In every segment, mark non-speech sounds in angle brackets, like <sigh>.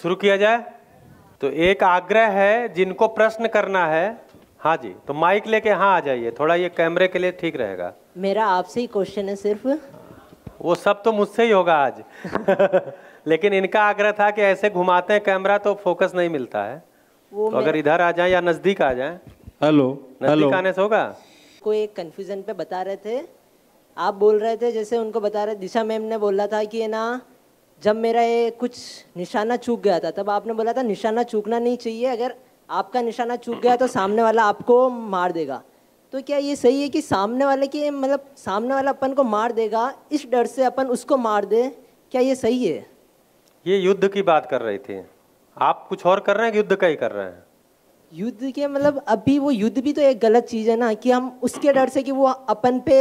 शुरू किया जाए तो एक आग्रह है जिनको प्रश्न करना है हाँ जी तो माइक लेके हाँ आ जाइए थोड़ा ये कैमरे के लिए ठीक रहेगा मेरा आपसे ही क्वेश्चन है सिर्फ वो सब तो मुझसे ही होगा आज <laughs> लेकिन इनका आग्रह था कि ऐसे घुमाते हैं कैमरा तो फोकस नहीं मिलता है वो तो अगर इधर आ जाए या नजदीक आ जाए हेलो नजदीक आने से होगा कोई कंफ्यूजन पे बता रहे थे आप बोल रहे थे जैसे उनको बता रहे दिशा मैम ने बोला था कि ना जब मेरा ये कुछ निशाना चूक गया था तब आपने बोला था निशाना चूकना नहीं चाहिए अगर आपका निशाना चूक गया तो सामने वाला आपको मार देगा तो क्या ये सही है कि सामने वाले की मतलब सामने वाला अपन को मार देगा इस डर से अपन उसको मार दे क्या ये सही है ये युद्ध की बात कर रही थी आप कुछ और कर रहे हैं कि युद्ध का ही कर रहे हैं युद्ध के मतलब अभी वो युद्ध भी तो एक गलत चीज़ है ना कि हम उसके डर से कि वो अपन पे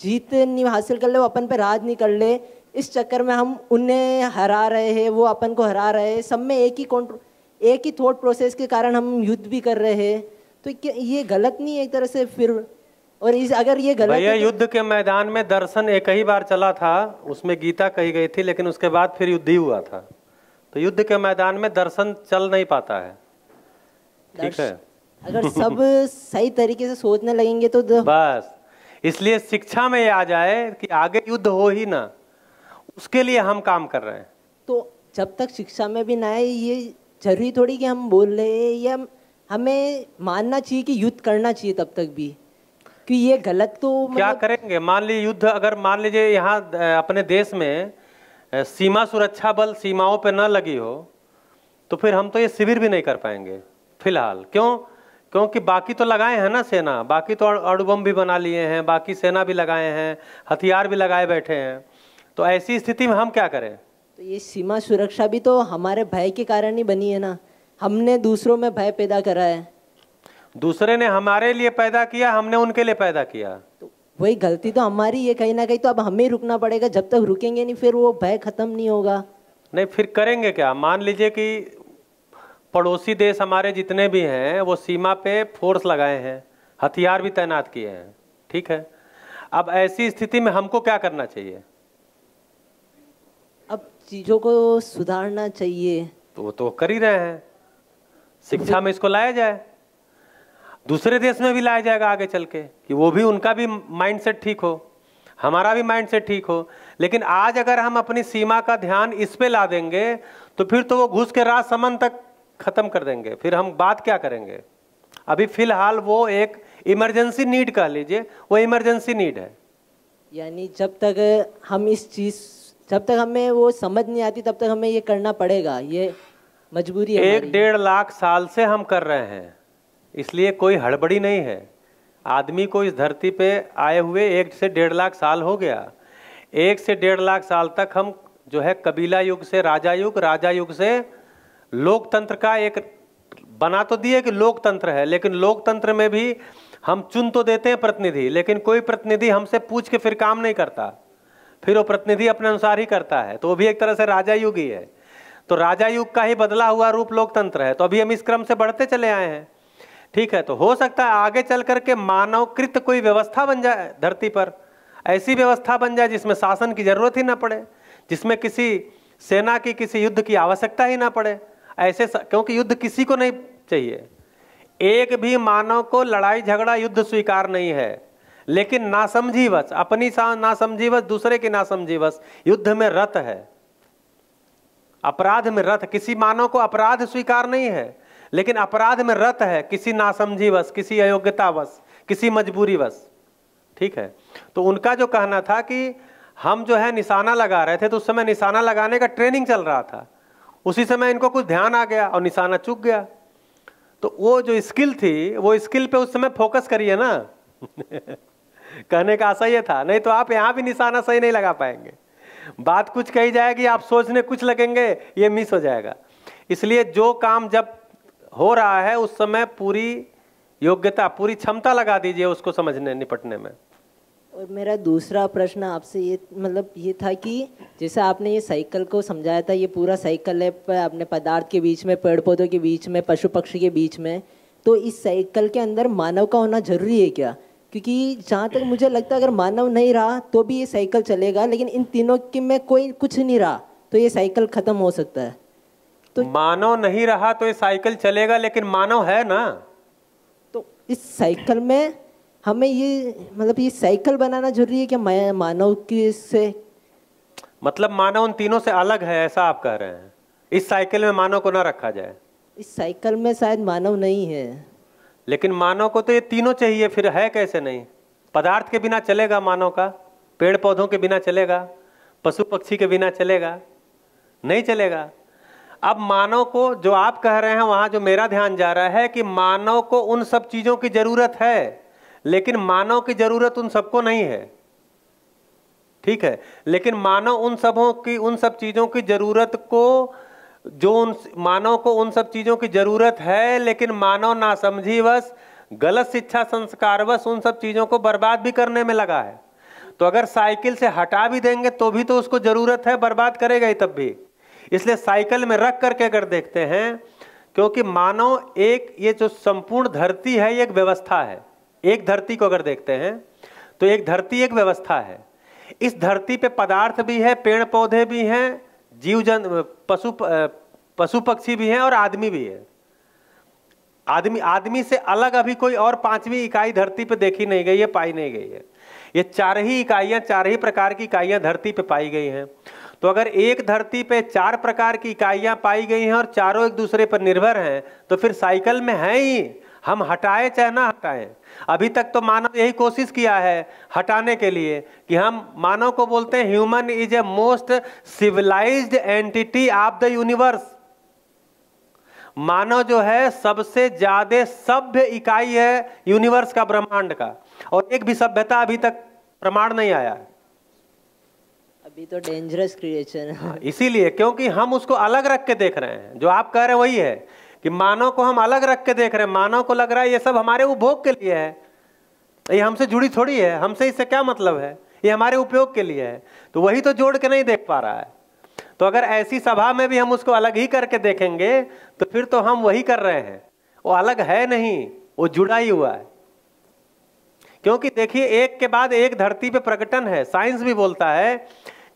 जीत नहीं हासिल कर ले वो अपन पे राज नहीं कर ले इस चक्कर में हम उन्हें हरा रहे हैं वो अपन को हरा रहे हैं सब में एक ही कॉन्ट्रो एक ही थॉट प्रोसेस के कारण हम युद्ध भी कर रहे हैं तो ये गलत नहीं है एक तरह से फिर और इस अगर ये गलत भैया तो- युद्ध के मैदान में दर्शन एक ही बार चला था उसमें गीता कही गई थी लेकिन उसके बाद फिर युद्ध ही हुआ था तो युद्ध के मैदान में दर्शन चल नहीं पाता है ठीक है अगर <laughs> सब सही तरीके से सोचने लगेंगे तो बस इसलिए शिक्षा में ये आ जाए कि आगे युद्ध हो ही ना उसके लिए हम काम कर रहे हैं तो जब तक शिक्षा में भी ना आए ये जरूरी थोड़ी कि हम बोल रहे हैं या हमें मानना चाहिए कि युद्ध करना चाहिए तब तक भी कि ये गलत तो मतलब... क्या करेंगे मान लीजिए युद्ध अगर मान लीजिए यहाँ अपने देश में सीमा सुरक्षा बल सीमाओं पर न लगी हो तो फिर हम तो ये शिविर भी नहीं कर पाएंगे फिलहाल क्यों क्योंकि बाकी तो लगाए हैं ना सेना बाकी तो अड़ुबम भी बना लिए हैं बाकी सेना भी लगाए हैं हथियार भी लगाए बैठे हैं तो ऐसी स्थिति में हम क्या करें तो ये सीमा सुरक्षा भी तो हमारे भय के कारण ही बनी है ना हमने दूसरों में भय पैदा करा है दूसरे ने हमारे लिए पैदा किया हमने उनके लिए पैदा किया तो वही गलती तो हमारी है कहीं ना कहीं तो अब हमें रुकना पड़ेगा जब तक रुकेंगे नहीं फिर वो भय खत्म नहीं होगा नहीं फिर करेंगे क्या मान लीजिए कि पड़ोसी देश हमारे जितने भी हैं वो सीमा पे फोर्स लगाए हैं हथियार भी तैनात किए हैं ठीक है अब ऐसी स्थिति में हमको क्या करना चाहिए अब चीज़ों को सुधारना चाहिए तो तो कर ही रहे हैं शिक्षा में इसको लाया जाए दूसरे देश में भी लाया जाएगा आगे चल के कि वो भी उनका भी माइंडसेट ठीक हो हमारा भी माइंडसेट ठीक हो लेकिन आज अगर हम अपनी सीमा का ध्यान इस पे ला देंगे तो फिर तो वो घुस के समन तक ख़त्म कर देंगे फिर हम बात क्या करेंगे अभी फिलहाल वो एक इमरजेंसी नीड कह लीजिए वो इमरजेंसी नीड है यानी जब तक हम इस चीज़ जब तक हमें वो समझ नहीं आती तब तक हमें ये करना पड़ेगा ये मजबूरी है एक डेढ़ लाख साल से हम कर रहे हैं इसलिए कोई हड़बड़ी नहीं है आदमी को इस धरती पे आए हुए एक से डेढ़ लाख साल हो गया एक से डेढ़ लाख साल तक हम जो है कबीला युग से राजा युग राजा युग से लोकतंत्र का एक बना तो दिए कि लोकतंत्र है लेकिन लोकतंत्र में भी हम चुन तो देते हैं प्रतिनिधि लेकिन कोई प्रतिनिधि हमसे पूछ के फिर काम नहीं करता फिर वो प्रतिनिधि अपने अनुसार ही करता है तो वो भी एक तरह से राजा युग ही है तो राजा युग का ही बदला हुआ रूप लोकतंत्र है तो अभी हम इस क्रम से बढ़ते चले आए हैं ठीक है तो हो सकता है आगे चल करके मानवकृत कोई व्यवस्था बन जाए धरती पर ऐसी व्यवस्था बन जाए जिसमें शासन की जरूरत ही ना पड़े जिसमें किसी सेना की किसी युद्ध की आवश्यकता ही ना पड़े ऐसे क्योंकि युद्ध किसी को नहीं चाहिए एक भी मानव को लड़ाई झगड़ा युद्ध स्वीकार नहीं है लेकिन नासमझी बस अपनी नासमझी बस दूसरे की नासमझी बस युद्ध में रत है अपराध में रत किसी मानव को अपराध स्वीकार नहीं है लेकिन अपराध में रत है किसी नासमझी बस किसी अयोग्यता बस किसी मजबूरी बस ठीक है तो उनका जो कहना था कि हम जो है निशाना लगा रहे थे तो उस समय निशाना लगाने का ट्रेनिंग चल रहा था उसी समय इनको कुछ ध्यान आ गया और निशाना चुक गया तो वो जो स्किल थी वो स्किल पे उस समय फोकस करिए ना <laughs> कहने का आशा ये था नहीं तो आप यहाँ भी निशाना सही नहीं लगा पाएंगे बात कुछ कही जाएगी आप सोचने कुछ लगेंगे ये मिस हो जाएगा इसलिए जो काम जब हो रहा है उस समय पूरी योग्यता पूरी क्षमता लगा दीजिए उसको समझने निपटने में और मेरा दूसरा प्रश्न आपसे ये मतलब ये था कि जैसे आपने ये साइकिल को समझाया था ये पूरा साइकिल है आपने पदार्थ के बीच में पेड़ पौधों के बीच में पशु पक्षी के बीच में तो इस साइकिल के अंदर मानव का होना जरूरी है क्या क्योंकि जहाँ तक मुझे लगता है अगर मानव नहीं रहा तो भी ये साइकिल चलेगा लेकिन इन तीनों के में कोई कुछ नहीं रहा तो ये साइकिल ख़त्म हो सकता है तो मानव नहीं रहा तो ये साइकिल चलेगा लेकिन मानव है ना तो इस साइकिल में हमें ये मतलब ये साइकिल बनाना जरूरी है कि मानव के से मतलब मानव उन तीनों से अलग है ऐसा आप कह रहे हैं इस साइकिल में मानव को ना रखा जाए इस साइकिल में शायद मानव नहीं है लेकिन मानव को तो ये तीनों चाहिए फिर है कैसे नहीं पदार्थ के बिना चलेगा मानव का पेड़ पौधों के बिना चलेगा पशु पक्षी के बिना चलेगा नहीं चलेगा अब मानव को जो आप कह रहे हैं वहाँ जो मेरा ध्यान जा रहा है कि मानव को उन सब चीज़ों की ज़रूरत है लेकिन मानव की जरूरत उन सबको नहीं है ठीक है लेकिन मानव उन सबों की उन सब चीज़ों की जरूरत को जो उन मानव को उन सब चीज़ों की जरूरत है लेकिन मानव ना समझी बस गलत शिक्षा संस्कार बस उन सब चीज़ों को बर्बाद भी करने में लगा है तो अगर साइकिल से हटा भी देंगे तो भी तो उसको ज़रूरत है बर्बाद करेगा ही तब भी इसलिए साइकिल में रख करके अगर देखते हैं क्योंकि मानव एक ये जो संपूर्ण धरती है ये एक व्यवस्था है एक धरती को अगर देखते हैं तो एक धरती एक व्यवस्था है इस धरती पे पदार्थ भी है पेड़ पौधे भी हैं जीव जन पशु पशु पक्षी भी हैं और आदमी भी है आदमी आदमी से अलग अभी कोई और पांचवी इकाई धरती पे देखी नहीं गई है पाई नहीं गई है ये चार ही इकाइयां चार ही प्रकार की इकाइयां धरती पे पाई गई हैं तो अगर एक धरती पे चार प्रकार की इकाइयां पाई गई हैं और चारों एक दूसरे पर निर्भर हैं तो फिर साइकिल में है ही हम हटाए चाहे ना हटाएं अभी तक तो मानव यही कोशिश किया है हटाने के लिए कि हम मानव को बोलते हैं human is a most civilized entity of the universe मानव जो है सबसे ज्यादा सभ्य इकाई है यूनिवर्स का ब्रह्मांड का और एक भी सभ्यता अभी तक प्रमाण नहीं आया अभी तो डेंजरस क्रिएशन है हाँ, इसीलिए क्योंकि हम उसको अलग रख के देख रहे हैं जो आप कह रहे हैं वही है कि मानव को हम अलग रख के देख रहे हैं मानव को लग रहा है ये सब हमारे उपभोग के लिए है ये हमसे जुड़ी थोड़ी है हमसे इससे क्या मतलब है ये हमारे उपयोग के लिए है तो वही तो जोड़ के नहीं देख पा रहा है तो अगर ऐसी सभा में भी हम उसको अलग ही करके देखेंगे तो फिर तो हम वही कर रहे हैं वो अलग है नहीं वो जुड़ा ही हुआ है क्योंकि देखिए एक के बाद एक धरती पे प्रकटन है साइंस भी बोलता है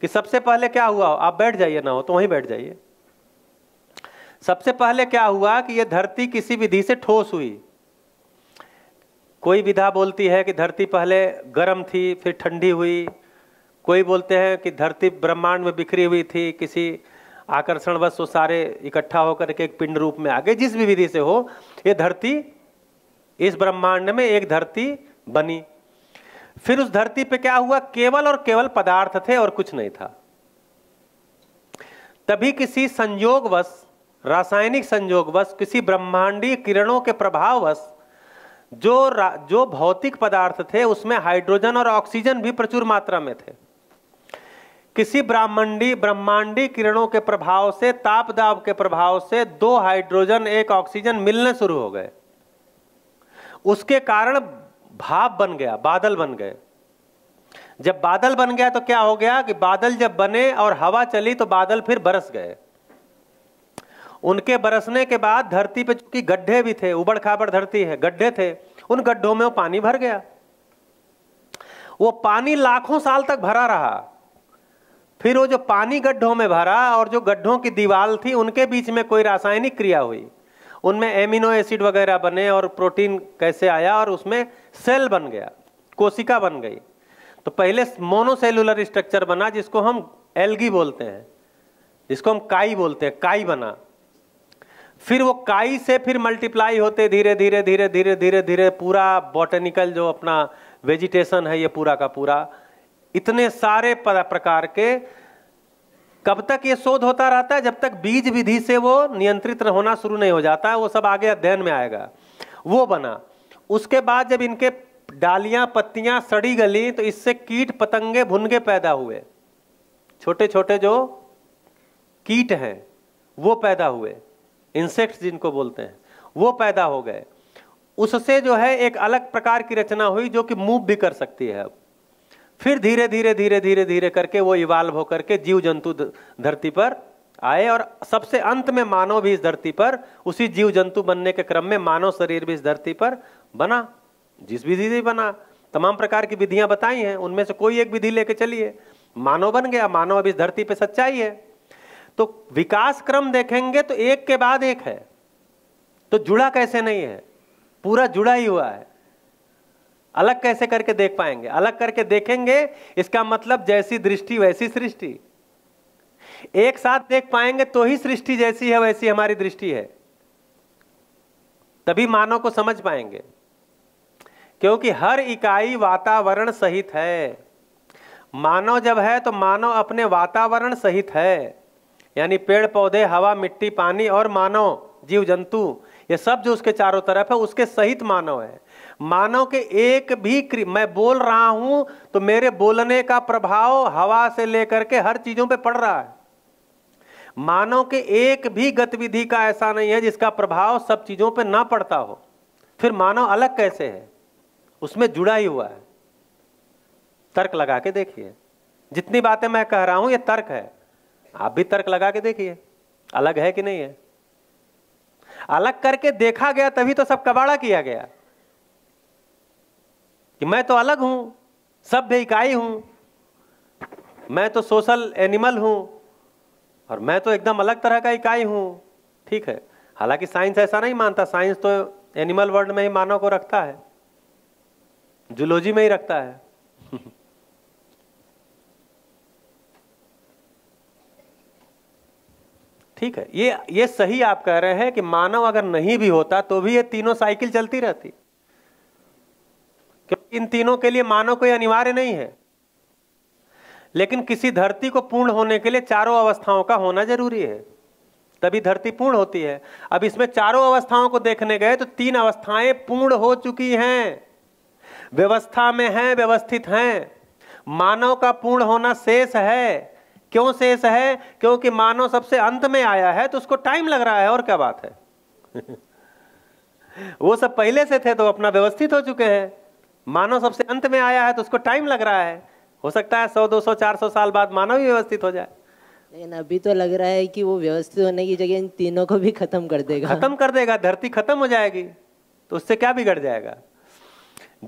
कि सबसे पहले क्या हुआ आप बैठ जाइए ना हो तो वहीं बैठ जाइए सबसे पहले क्या हुआ कि यह धरती किसी विधि से ठोस हुई कोई विधा बोलती है कि धरती पहले गर्म थी फिर ठंडी हुई कोई बोलते हैं कि धरती ब्रह्मांड में बिखरी हुई थी किसी आकर्षण वश वो सारे इकट्ठा होकर के एक पिंड रूप में आ गए जिस भी विधि से हो ये धरती इस ब्रह्मांड में एक धरती बनी फिर उस धरती पे क्या हुआ केवल और केवल पदार्थ थे और कुछ नहीं था तभी किसी संयोगवश रासायनिक संजोगवश किसी ब्रह्मांडीय किरणों के प्रभाववश जो जो भौतिक पदार्थ थे उसमें हाइड्रोजन और ऑक्सीजन भी प्रचुर मात्रा में थे किसी ब्राह्मंडी ब्रह्मांडी किरणों के प्रभाव से ताप दाब के प्रभाव से दो हाइड्रोजन एक ऑक्सीजन मिलने शुरू हो गए उसके कारण भाप बन गया बादल बन गए जब बादल बन गया तो क्या हो गया कि बादल जब बने और हवा चली तो बादल फिर बरस गए उनके बरसने के बाद धरती पे चूंकि गड्ढे भी थे उबड़ खाबड़ धरती है गड्ढे थे उन गड्ढों में वो पानी भर गया वो पानी लाखों साल तक भरा रहा फिर वो जो पानी गड्ढों में भरा और जो गड्ढों की दीवार थी उनके बीच में कोई रासायनिक क्रिया हुई उनमें एमिनो एसिड वगैरह बने और प्रोटीन कैसे आया और उसमें सेल बन गया कोशिका बन गई तो पहले मोनोसेलुलर स्ट्रक्चर बना जिसको हम एल्गी बोलते हैं जिसको हम काई बोलते हैं काई बना फिर वो काई से फिर मल्टीप्लाई होते धीरे धीरे धीरे धीरे धीरे धीरे पूरा बॉटनिकल जो अपना वेजिटेशन है ये पूरा का पूरा इतने सारे प्रकार के कब तक ये शोध होता रहता है जब तक बीज विधि से वो नियंत्रित होना शुरू नहीं हो जाता है वो सब आगे अध्ययन में आएगा वो बना उसके बाद जब इनके डालियां पत्तियां सड़ी गली तो इससे कीट पतंगे भुनगे पैदा हुए छोटे छोटे जो कीट हैं वो पैदा हुए इंसेक्ट्स जिनको बोलते हैं वो पैदा हो गए उससे जो है एक अलग प्रकार की रचना हुई जो कि मूव भी कर सकती है फिर धीरे धीरे धीरे धीरे धीरे करके वो इवाल्व होकर के जीव जंतु धरती पर आए और सबसे अंत में मानव भी इस धरती पर उसी जीव जंतु बनने के क्रम में मानव शरीर भी इस धरती पर बना जिस विधि से बना तमाम प्रकार की विधियां बताई हैं उनमें से कोई एक विधि लेके चलिए मानव बन गया मानव अब इस धरती पर सच्चाई है तो विकास क्रम देखेंगे तो एक के बाद एक है तो जुड़ा कैसे नहीं है पूरा जुड़ा ही हुआ है अलग कैसे करके देख पाएंगे अलग करके देखेंगे इसका मतलब जैसी दृष्टि वैसी सृष्टि एक साथ देख पाएंगे तो ही सृष्टि जैसी है वैसी हमारी दृष्टि है तभी मानव को समझ पाएंगे क्योंकि हर इकाई वातावरण सहित है मानव जब है तो मानव अपने वातावरण सहित है यानी पेड़ पौधे हवा मिट्टी पानी और मानव जीव जंतु ये सब जो उसके चारों तरफ है उसके सहित मानव है मानव के एक भी क्रि... मैं बोल रहा हूं तो मेरे बोलने का प्रभाव हवा से लेकर के हर चीजों पे पड़ रहा है मानव के एक भी गतिविधि का ऐसा नहीं है जिसका प्रभाव सब चीजों पे ना पड़ता हो फिर मानव अलग कैसे है उसमें जुड़ा ही हुआ है तर्क लगा के देखिए जितनी बातें मैं कह रहा हूं ये तर्क है आप भी तर्क लगा के देखिए अलग है कि नहीं है अलग करके देखा गया तभी तो सब कबाड़ा किया गया कि मैं तो अलग हूं सभ्य इकाई हूं मैं तो सोशल एनिमल हूं और मैं तो एकदम अलग तरह का इकाई हूं ठीक है हालांकि साइंस ऐसा नहीं मानता साइंस तो एनिमल वर्ल्ड में ही मानव को रखता है जुलोजी में ही रखता है <laughs> ठीक है ये ये सही आप कह रहे हैं कि मानव अगर नहीं भी होता तो भी ये तीनों साइकिल चलती रहती क्योंकि इन तीनों के लिए मानव कोई अनिवार्य नहीं है लेकिन किसी धरती को पूर्ण होने के लिए चारों अवस्थाओं का होना जरूरी है तभी धरती पूर्ण होती है अब इसमें चारों अवस्थाओं को देखने गए तो तीन अवस्थाएं पूर्ण हो चुकी हैं व्यवस्था में हैं व्यवस्थित हैं मानव का पूर्ण होना शेष है क्यों शेष है क्योंकि मानव सबसे अंत में आया है तो उसको टाइम लग रहा है और क्या बात है <laughs> वो सब पहले से थे तो अपना व्यवस्थित हो चुके हैं मानव सबसे अंत में आया है तो उसको टाइम लग रहा है हो सकता है सौ दो सौ चार सौ साल बाद मानव ही व्यवस्थित हो जाए लेकिन अभी तो लग रहा है कि वो व्यवस्थित होने की जगह इन तीनों को भी खत्म कर देगा खत्म कर देगा धरती खत्म हो जाएगी तो उससे क्या बिगड़ जाएगा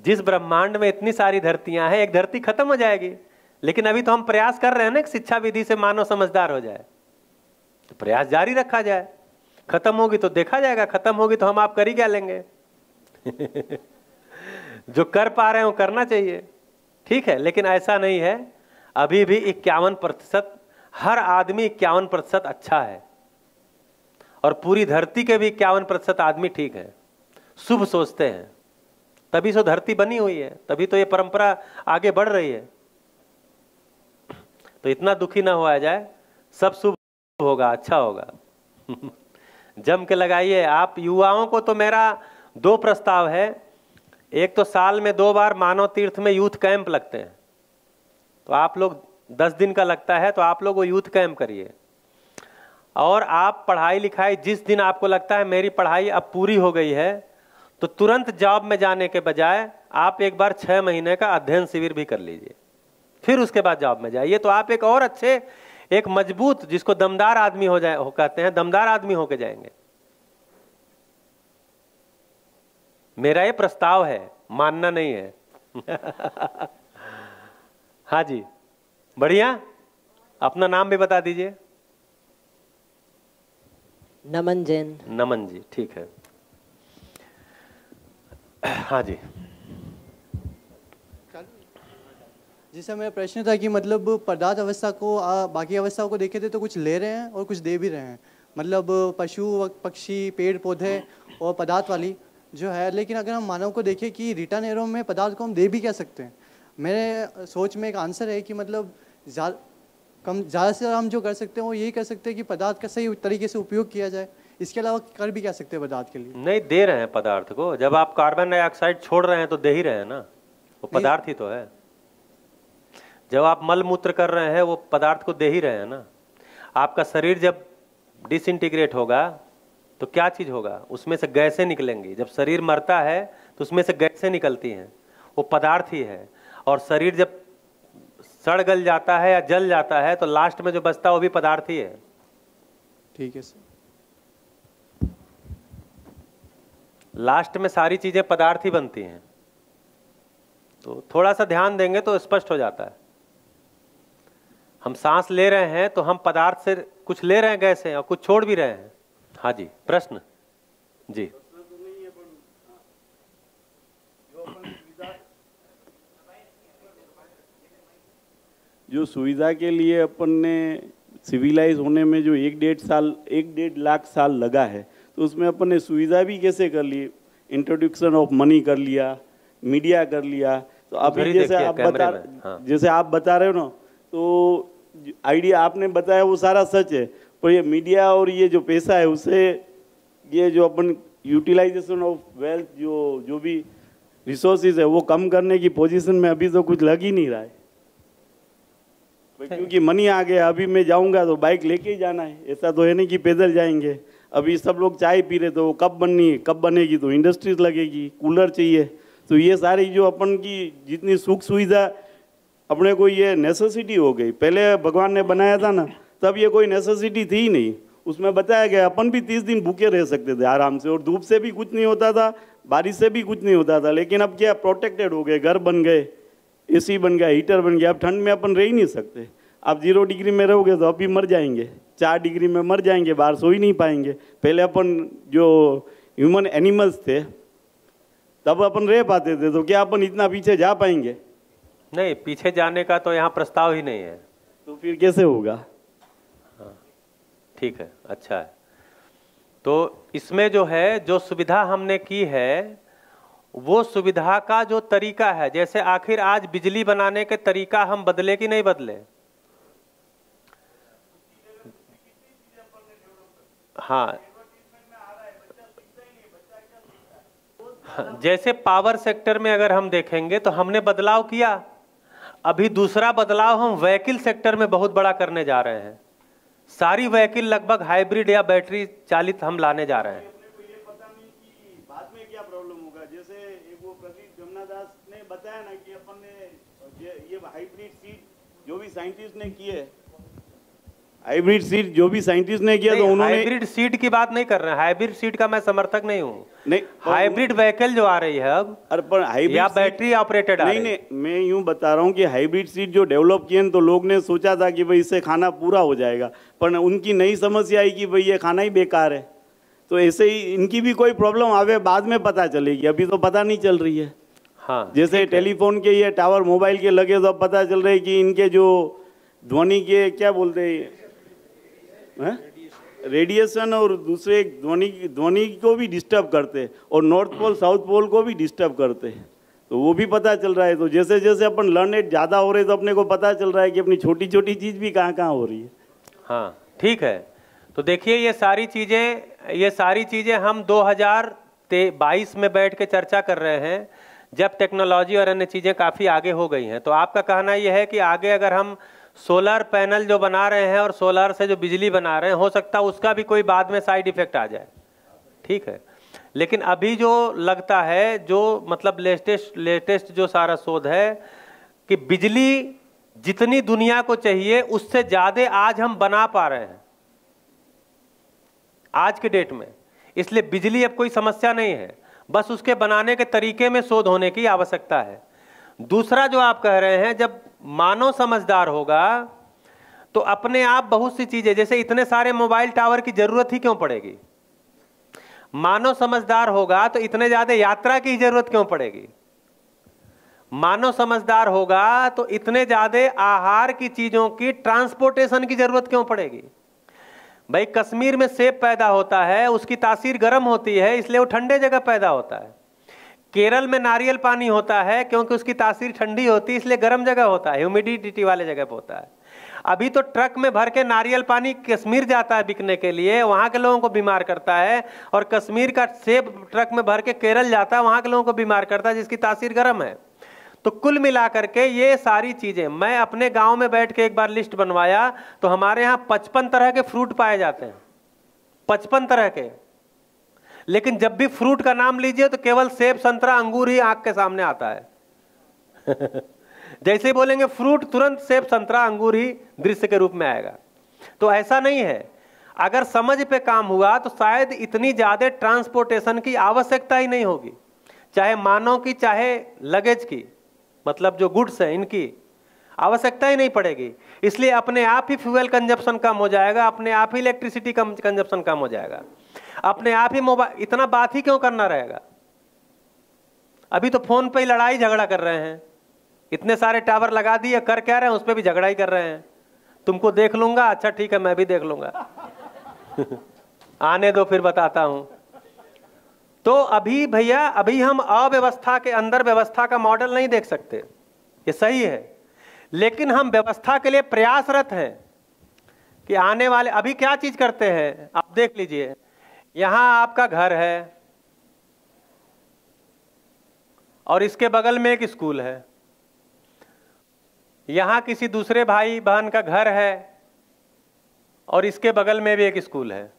जिस ब्रह्मांड में इतनी सारी धरतियां हैं एक धरती खत्म हो जाएगी लेकिन अभी तो हम प्रयास कर रहे हैं ना कि शिक्षा विधि से मानव समझदार हो जाए तो प्रयास जारी रखा जाए खत्म होगी तो देखा जाएगा खत्म होगी तो हम आप कर ही क्या लेंगे <laughs> जो कर पा रहे हो करना चाहिए ठीक है लेकिन ऐसा नहीं है अभी भी इक्यावन प्रतिशत हर आदमी इक्यावन प्रतिशत अच्छा है और पूरी धरती के भी इक्यावन प्रतिशत आदमी ठीक है शुभ सोचते हैं तभी तो धरती बनी हुई है तभी तो ये परंपरा आगे बढ़ रही है तो इतना दुखी ना हुआ जाए सब शुभ होगा अच्छा होगा <laughs> जम के लगाइए आप युवाओं को तो मेरा दो प्रस्ताव है एक तो साल में दो बार मानव तीर्थ में यूथ कैंप लगते हैं तो आप लोग दस दिन का लगता है तो आप लोग वो यूथ कैंप करिए और आप पढ़ाई लिखाई जिस दिन आपको लगता है मेरी पढ़ाई अब पूरी हो गई है तो तुरंत जॉब में जाने के बजाय आप एक बार छः महीने का अध्ययन शिविर भी कर लीजिए फिर उसके बाद जॉब में जाइए तो आप एक और अच्छे एक मजबूत जिसको दमदार आदमी हो जाए हो कहते हैं दमदार आदमी होके जाएंगे मेरा ये प्रस्ताव है मानना नहीं है <laughs> हाँ जी बढ़िया अपना नाम भी बता दीजिए नमन जैन नमन जी ठीक है <clears throat> हाँ जी जिससे मेरा प्रश्न था कि मतलब पदार्थ अवस्था को आ, बाकी अवस्थाओं को देखे थे तो कुछ ले रहे हैं और कुछ दे भी रहे हैं मतलब पशु पक्षी पेड़ पौधे हम्म। और पदार्थ वाली जो है लेकिन अगर हम मानव को देखें कि रिटर्न एरो में पदार्थ को हम दे भी क्या सकते हैं मेरे सोच में एक आंसर है कि मतलब ज़्यादा कम ज़्यादा से हम जो कर सकते हैं वो यही कर सकते हैं कि पदार्थ का सही तरीके से उपयोग किया जाए इसके अलावा कर भी क्या सकते हैं पदार्थ के लिए नहीं दे रहे हैं पदार्थ को जब आप कार्बन डाइऑक्साइड छोड़ रहे हैं तो दे ही रहे हैं ना वो पदार्थ ही तो है जब आप मल मूत्र कर रहे हैं वो पदार्थ को दे ही रहे हैं ना आपका शरीर जब डिसइंटीग्रेट होगा तो क्या चीज़ होगा उसमें से गैसें निकलेंगी जब शरीर मरता है तो उसमें से गैसें निकलती हैं वो पदार्थ ही है और शरीर जब सड़ गल जाता है या जल जाता है तो लास्ट में जो बचता है वो भी पदार्थ ही है ठीक है सर लास्ट में सारी चीज़ें पदार्थ ही बनती हैं तो थोड़ा सा ध्यान देंगे तो स्पष्ट हो जाता है हम सांस ले रहे हैं तो हम पदार्थ से कुछ ले रहे हैं गैस और कुछ छोड़ भी रहे हैं हाँ जी प्रश्न जी जो सुविधा के लिए अपन ने सिविलाइज होने में जो एक डेढ़ साल एक डेढ़ लाख साल लगा है तो उसमें अपन ने सुविधा भी कैसे कर ली इंट्रोड्यूक्शन ऑफ मनी कर लिया मीडिया कर लिया तो अभी जैसे आप बता हाँ। जैसे आप बता रहे हो ना तो आइडिया आपने बताया वो सारा सच है पर ये मीडिया और ये जो पैसा है उसे ये जो अपन यूटिलाइजेशन ऑफ वेल्थ जो जो भी रिसोर्सेज है वो कम करने की पोजीशन में अभी तो कुछ लग ही नहीं रहा है क्योंकि मनी आ गया अभी मैं जाऊंगा तो बाइक लेके ही जाना है ऐसा तो है नहीं कि पैदल जाएंगे अभी सब लोग चाय पी रहे तो वो कब बननी है कब बनेगी तो इंडस्ट्रीज लगेगी कूलर चाहिए तो ये सारी जो अपन की जितनी सुख सुविधा अपने को ये नेसेसिटी हो गई पहले भगवान ने बनाया था ना तब ये कोई नेसेसिटी थी ही नहीं उसमें बताया गया अपन भी तीस दिन भूखे रह सकते थे आराम से और धूप से भी कुछ नहीं होता था बारिश से भी कुछ नहीं होता था लेकिन अब क्या प्रोटेक्टेड हो गए घर बन गए एसी बन गया हीटर बन गया अब ठंड में अपन रह ही नहीं सकते आप जीरो डिग्री में रहोगे तो अभी मर जाएंगे चार डिग्री में मर जाएंगे बाहर सो ही नहीं पाएंगे पहले अपन जो ह्यूमन एनिमल्स थे तब अपन रह पाते थे तो क्या अपन इतना पीछे जा पाएंगे नहीं पीछे जाने का तो यहाँ प्रस्ताव ही नहीं है तो फिर कैसे होगा हाँ ठीक है अच्छा है तो इसमें जो है जो सुविधा हमने की है वो सुविधा का जो तरीका है जैसे आखिर आज बिजली बनाने के तरीका हम बदले कि नहीं बदले हाँ जैसे पावर सेक्टर में अगर हम देखेंगे तो हमने बदलाव किया अभी दूसरा बदलाव हम व्हीकिल सेक्टर में बहुत बड़ा करने जा रहे हैं सारी व्हीकिल लगभग हाइब्रिड या बैटरी चालित हम लाने जा रहे हैं ये हाइब्रिड सीड जो भी साइंटिस्ट ने किए हाइब्रिड सीड जो भी साइंटिस्ट ने किया तो उन्होंने हाइब्रिड सीड की बात नहीं कर रहे हैं हाइब्रिड सीड का मैं समर्थक नहीं हूँ नहीं हाइब्रिड व्हीकल जो आ रही है अब अरे पर हाइब्रिड या बैटरी ऑपरेटेड नहीं नहीं मैं यूं बता रहा हूँ कि हाइब्रिड सीड जो डेवलप किए तो लोग ने सोचा था कि भाई इससे खाना पूरा हो जाएगा पर उनकी नई समस्या आई कि भाई ये खाना ही बेकार है तो ऐसे ही इनकी भी कोई प्रॉब्लम आवे बाद में पता चलेगी अभी तो पता नहीं चल रही है हाँ जैसे टेलीफोन के ये टावर मोबाइल के लगे तो पता चल रहे कि इनके जो ध्वनि के क्या बोलते हैं रेडिएशन और दूसरे ध्वनि ध्वनि को भी डिस्टर्ब करते हैं और नॉर्थ पोल साउथ पोल को भी डिस्टर्ब करते हैं तो वो भी पता चल रहा है तो जैसे जैसे अपन लर्न एट ज़्यादा हो रहे तो अपने को पता चल रहा है कि अपनी छोटी छोटी चीज़ भी कहाँ कहाँ हो रही है हाँ ठीक है तो देखिए ये सारी चीज़ें ये सारी चीज़ें हम दो में बैठ के चर्चा कर रहे हैं जब टेक्नोलॉजी और अन्य चीज़ें काफ़ी आगे हो गई हैं तो आपका कहना यह है कि आगे अगर हम सोलर पैनल जो बना रहे हैं और सोलर से जो बिजली बना रहे हैं हो सकता है उसका भी कोई बाद में साइड इफेक्ट आ जाए ठीक है लेकिन अभी जो लगता है जो मतलब लेटेस्ट लेटेस्ट जो सारा शोध है कि बिजली जितनी दुनिया को चाहिए उससे ज़्यादा आज हम बना पा रहे हैं आज के डेट में इसलिए बिजली अब कोई समस्या नहीं है बस उसके बनाने के तरीके में शोध होने की आवश्यकता है दूसरा जो आप कह रहे हैं जब मानव समझदार होगा तो अपने आप बहुत सी चीजें जैसे इतने सारे मोबाइल टावर की जरूरत ही क्यों पड़ेगी मानव समझदार होगा तो इतने ज्यादा यात्रा की जरूरत क्यों पड़ेगी मानव समझदार होगा तो इतने ज्यादा आहार की चीजों की ट्रांसपोर्टेशन की जरूरत क्यों पड़ेगी भाई कश्मीर में सेब पैदा होता है उसकी तासीर गर्म होती है इसलिए वो ठंडे जगह पैदा होता है केरल में नारियल पानी होता है क्योंकि उसकी तासीर ठंडी होती है इसलिए गर्म जगह होता है ह्यूमिडिटी वाले जगह पर होता है अभी तो ट्रक में भर के नारियल पानी कश्मीर जाता है बिकने के लिए वहाँ के लोगों को बीमार करता है और कश्मीर का सेब ट्रक में भर के केरल जाता है वहाँ के लोगों को बीमार करता है जिसकी तासीर गर्म है तो कुल मिला करके ये सारी चीज़ें मैं अपने गांव में बैठ के एक बार लिस्ट बनवाया तो हमारे यहाँ पचपन तरह के फ्रूट पाए जाते हैं पचपन तरह के लेकिन जब भी फ्रूट का नाम लीजिए तो केवल सेब संतरा अंगूर ही आंख के सामने आता है <laughs> जैसे ही बोलेंगे फ्रूट तुरंत सेब संतरा अंगूर ही दृश्य के रूप में आएगा तो ऐसा नहीं है अगर समझ पे काम हुआ तो शायद इतनी ज़्यादा ट्रांसपोर्टेशन की आवश्यकता ही नहीं होगी चाहे मानव की चाहे लगेज की मतलब जो गुड्स है इनकी आवश्यकता ही नहीं पड़ेगी इसलिए अपने आप ही फ्यूल कंजप्शन कम हो जाएगा अपने आप ही इलेक्ट्रिसिटी कम कंजप्शन कम हो जाएगा अपने आप ही मोबाइल इतना बात ही क्यों करना रहेगा अभी तो फोन पे ही लड़ाई झगड़ा कर रहे हैं इतने सारे टावर लगा दिए कर क्या रहे हैं उस पर भी झगड़ा ही कर रहे हैं तुमको देख लूंगा अच्छा ठीक है मैं भी देख लूंगा <laughs> आने दो फिर बताता हूं तो अभी भैया अभी हम अव्यवस्था के अंदर व्यवस्था का मॉडल नहीं देख सकते ये सही है लेकिन हम व्यवस्था के लिए प्रयासरत हैं कि आने वाले अभी क्या चीज करते हैं आप देख लीजिए यहाँ आपका घर है और इसके बगल में एक स्कूल है यहां किसी दूसरे भाई बहन का घर है और इसके बगल में भी एक स्कूल है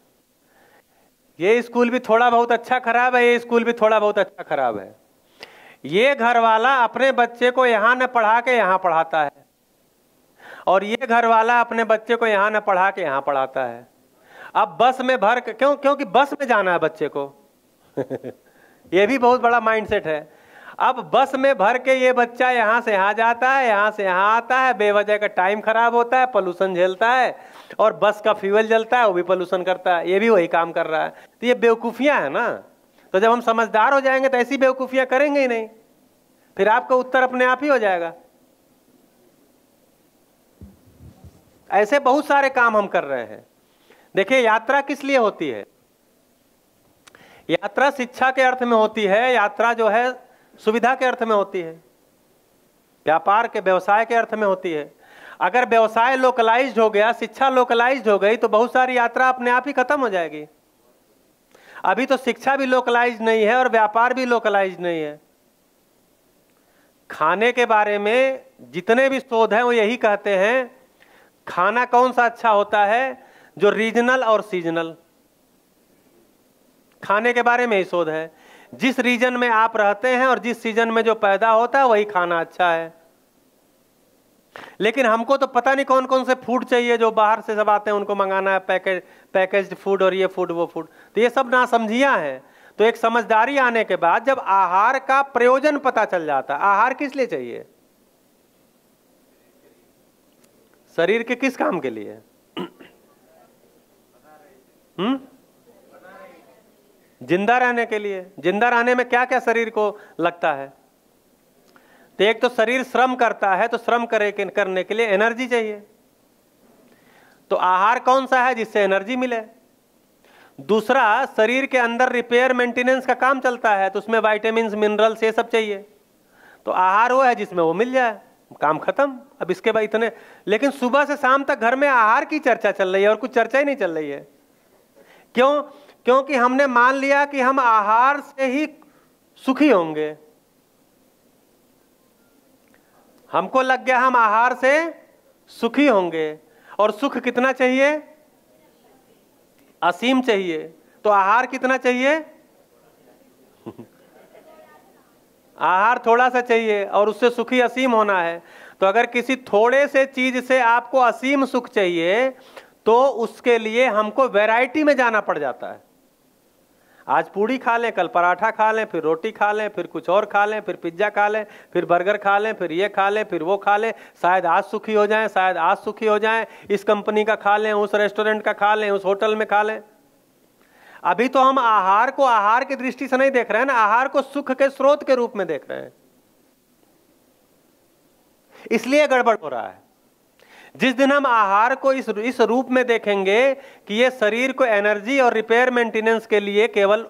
ये स्कूल भी थोड़ा बहुत अच्छा खराब है ये स्कूल भी थोड़ा बहुत अच्छा खराब है ये घर वाला अपने बच्चे को यहाँ न पढ़ा के यहाँ पढ़ाता है और ये घर वाला अपने बच्चे को यहाँ न पढ़ा के यहाँ पढ़ाता है अब बस में भर क्यों क्योंकि बस में जाना है बच्चे को <laughs> ये भी बहुत बड़ा माइंडसेट है अब बस में भर के ये बच्चा यहाँ से यहाँ जाता है यहाँ से यहाँ आता है बेवजह का टाइम खराब होता है पोल्यूशन झेलता है और बस का फ्यूल जलता है वो भी पोल्यूशन करता है ये भी वही काम कर रहा है तो ये बेवकूफ़ियाँ हैं ना तो जब हम समझदार हो जाएंगे तो ऐसी बेवकूफ़ियाँ करेंगे ही नहीं फिर आपका उत्तर अपने आप ही हो जाएगा ऐसे बहुत सारे काम हम कर रहे हैं देखिए यात्रा किस लिए होती है यात्रा शिक्षा के अर्थ में होती है यात्रा जो है सुविधा के अर्थ में होती है व्यापार के व्यवसाय के अर्थ में होती है अगर व्यवसाय लोकलाइज हो गया शिक्षा लोकलाइज हो गई तो बहुत सारी यात्रा अपने आप ही खत्म हो जाएगी अभी तो शिक्षा भी लोकलाइज नहीं है और व्यापार भी लोकलाइज नहीं है खाने के बारे में जितने भी शोध हैं वो यही कहते हैं खाना कौन सा अच्छा होता है जो रीजनल और सीजनल खाने के बारे में ही शोध है जिस रीजन में आप रहते हैं और जिस सीजन में जो पैदा होता है वही खाना अच्छा है लेकिन हमको तो पता नहीं कौन कौन से फूड चाहिए जो बाहर से सब आते हैं उनको मंगाना है पैकेज पैकेज फूड और ये फूड वो फूड तो ये सब ना समझिया है तो एक समझदारी आने के बाद जब आहार का प्रयोजन पता चल जाता है आहार किस लिए चाहिए शरीर के किस काम के लिए हम्म जिंदा रहने के लिए जिंदा रहने में क्या क्या शरीर को लगता है तो एक तो शरीर श्रम करता है तो श्रम करे करने के लिए एनर्जी चाहिए तो आहार कौन सा है जिससे एनर्जी मिले दूसरा शरीर के अंदर रिपेयर मेंटेनेंस का काम चलता है तो उसमें वाइटामिन मिनरल्स ये सब चाहिए तो आहार वो है जिसमें वो मिल जाए काम खत्म अब इसके बाद इतने लेकिन सुबह से शाम तक घर में आहार की चर्चा चल रही है और कुछ चर्चा ही नहीं चल रही है क्यों क्योंकि हमने मान लिया कि हम आहार से ही सुखी होंगे हमको लग गया हम आहार से सुखी होंगे और सुख कितना चाहिए असीम चाहिए तो आहार कितना चाहिए <laughs> आहार थोड़ा सा चाहिए और उससे सुखी असीम होना है तो अगर किसी थोड़े से चीज से आपको असीम सुख चाहिए तो उसके लिए हमको वैरायटी में जाना पड़ जाता है आज पूड़ी खा लें कल पराठा खा लें फिर रोटी खा लें फिर कुछ और खा लें फिर पिज्ज़ा खा लें फिर बर्गर खा लें फिर ये खा लें फिर वो खा लें शायद आज सुखी हो जाएं शायद आज सुखी हो जाएं इस कंपनी का खा लें उस रेस्टोरेंट का खा लें उस होटल में खा लें अभी तो हम आहार को आहार की दृष्टि से नहीं देख रहे हैं ना आहार को सुख के स्रोत के रूप में देख रहे हैं इसलिए गड़बड़ हो रहा है जिस दिन हम आहार को इस इस रूप में देखेंगे कि ये शरीर को एनर्जी और रिपेयर मेंटेनेंस के लिए केवल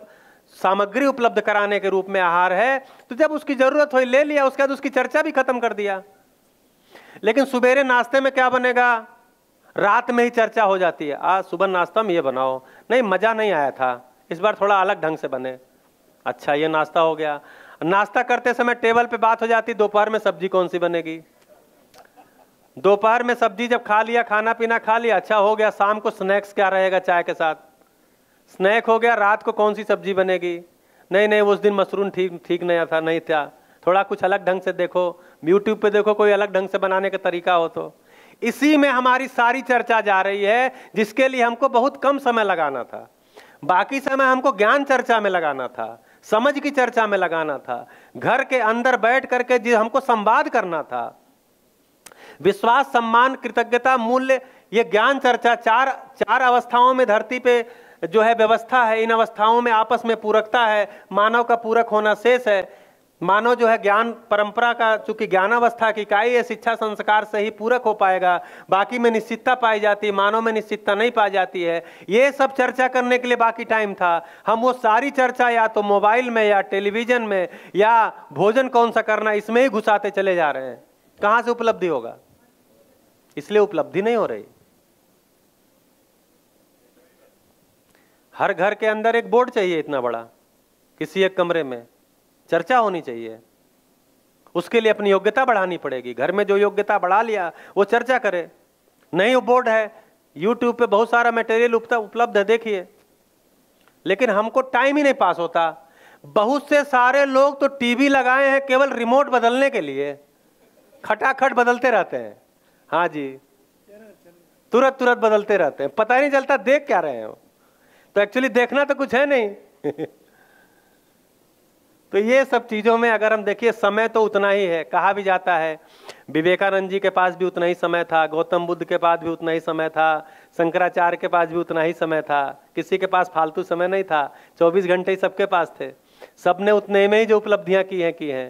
सामग्री उपलब्ध कराने के रूप में आहार है तो जब उसकी जरूरत हो ले लिया उसके बाद उसकी चर्चा भी खत्म कर दिया लेकिन सुबेरे नाश्ते में क्या बनेगा रात में ही चर्चा हो जाती है आज सुबह नाश्ता में ये बनाओ नहीं मज़ा नहीं आया था इस बार थोड़ा अलग ढंग से बने अच्छा ये नाश्ता हो गया नाश्ता करते समय टेबल पे बात हो जाती दोपहर में सब्जी कौन सी बनेगी दोपहर में सब्जी जब खा लिया खाना पीना खा लिया अच्छा हो गया शाम को स्नैक्स क्या रहेगा चाय के साथ स्नैक हो गया रात को कौन सी सब्जी बनेगी नहीं नहीं उस दिन मशरूम ठीक ठीक नहीं था नहीं था थोड़ा कुछ अलग ढंग से देखो यूट्यूब पे देखो कोई अलग ढंग से बनाने का तरीका हो तो इसी में हमारी सारी चर्चा जा रही है जिसके लिए हमको बहुत कम समय लगाना था बाकी समय हमको ज्ञान चर्चा में लगाना था समझ की चर्चा में लगाना था घर के अंदर बैठ करके हमको संवाद करना था विश्वास सम्मान कृतज्ञता मूल्य ये ज्ञान चर्चा चार चार अवस्थाओं में धरती पे जो है व्यवस्था है इन अवस्थाओं में आपस में पूरकता है मानव का पूरक होना शेष है मानव जो है ज्ञान परंपरा का चूंकि ज्ञानावस्था की इकाई है शिक्षा संस्कार से ही पूरक हो पाएगा बाकी में निश्चितता पाई जाती है मानव में निश्चितता नहीं पाई जाती है ये सब चर्चा करने के लिए बाकी टाइम था हम वो सारी चर्चा या तो मोबाइल में या टेलीविजन में या भोजन कौन सा करना इसमें ही घुसाते चले जा रहे हैं कहाँ से उपलब्धि होगा इसलिए उपलब्धि नहीं हो रही हर घर के अंदर एक बोर्ड चाहिए इतना बड़ा किसी एक कमरे में चर्चा होनी चाहिए उसके लिए अपनी योग्यता बढ़ानी पड़ेगी घर में जो योग्यता बढ़ा लिया वो चर्चा करे नहीं वो बोर्ड है यूट्यूब पे बहुत सारा मटेरियल उपलब्ध है देखिए लेकिन हमको टाइम ही नहीं पास होता बहुत से सारे लोग तो टीवी लगाए हैं केवल रिमोट बदलने के लिए खटाखट बदलते रहते हैं हाँ जी तुरंत तुरंत बदलते रहते हैं पता नहीं चलता देख क्या रहे हैं वो तो एक्चुअली देखना तो कुछ है नहीं <laughs> तो ये सब चीज़ों में अगर हम देखिए समय तो उतना ही है कहा भी जाता है विवेकानंद जी के पास भी उतना ही समय था गौतम बुद्ध के पास भी उतना ही समय था शंकराचार्य के पास भी उतना ही समय था किसी के पास फालतू समय नहीं था 24 घंटे ही सबके पास थे सबने उतने में ही जो उपलब्धियां की हैं की हैं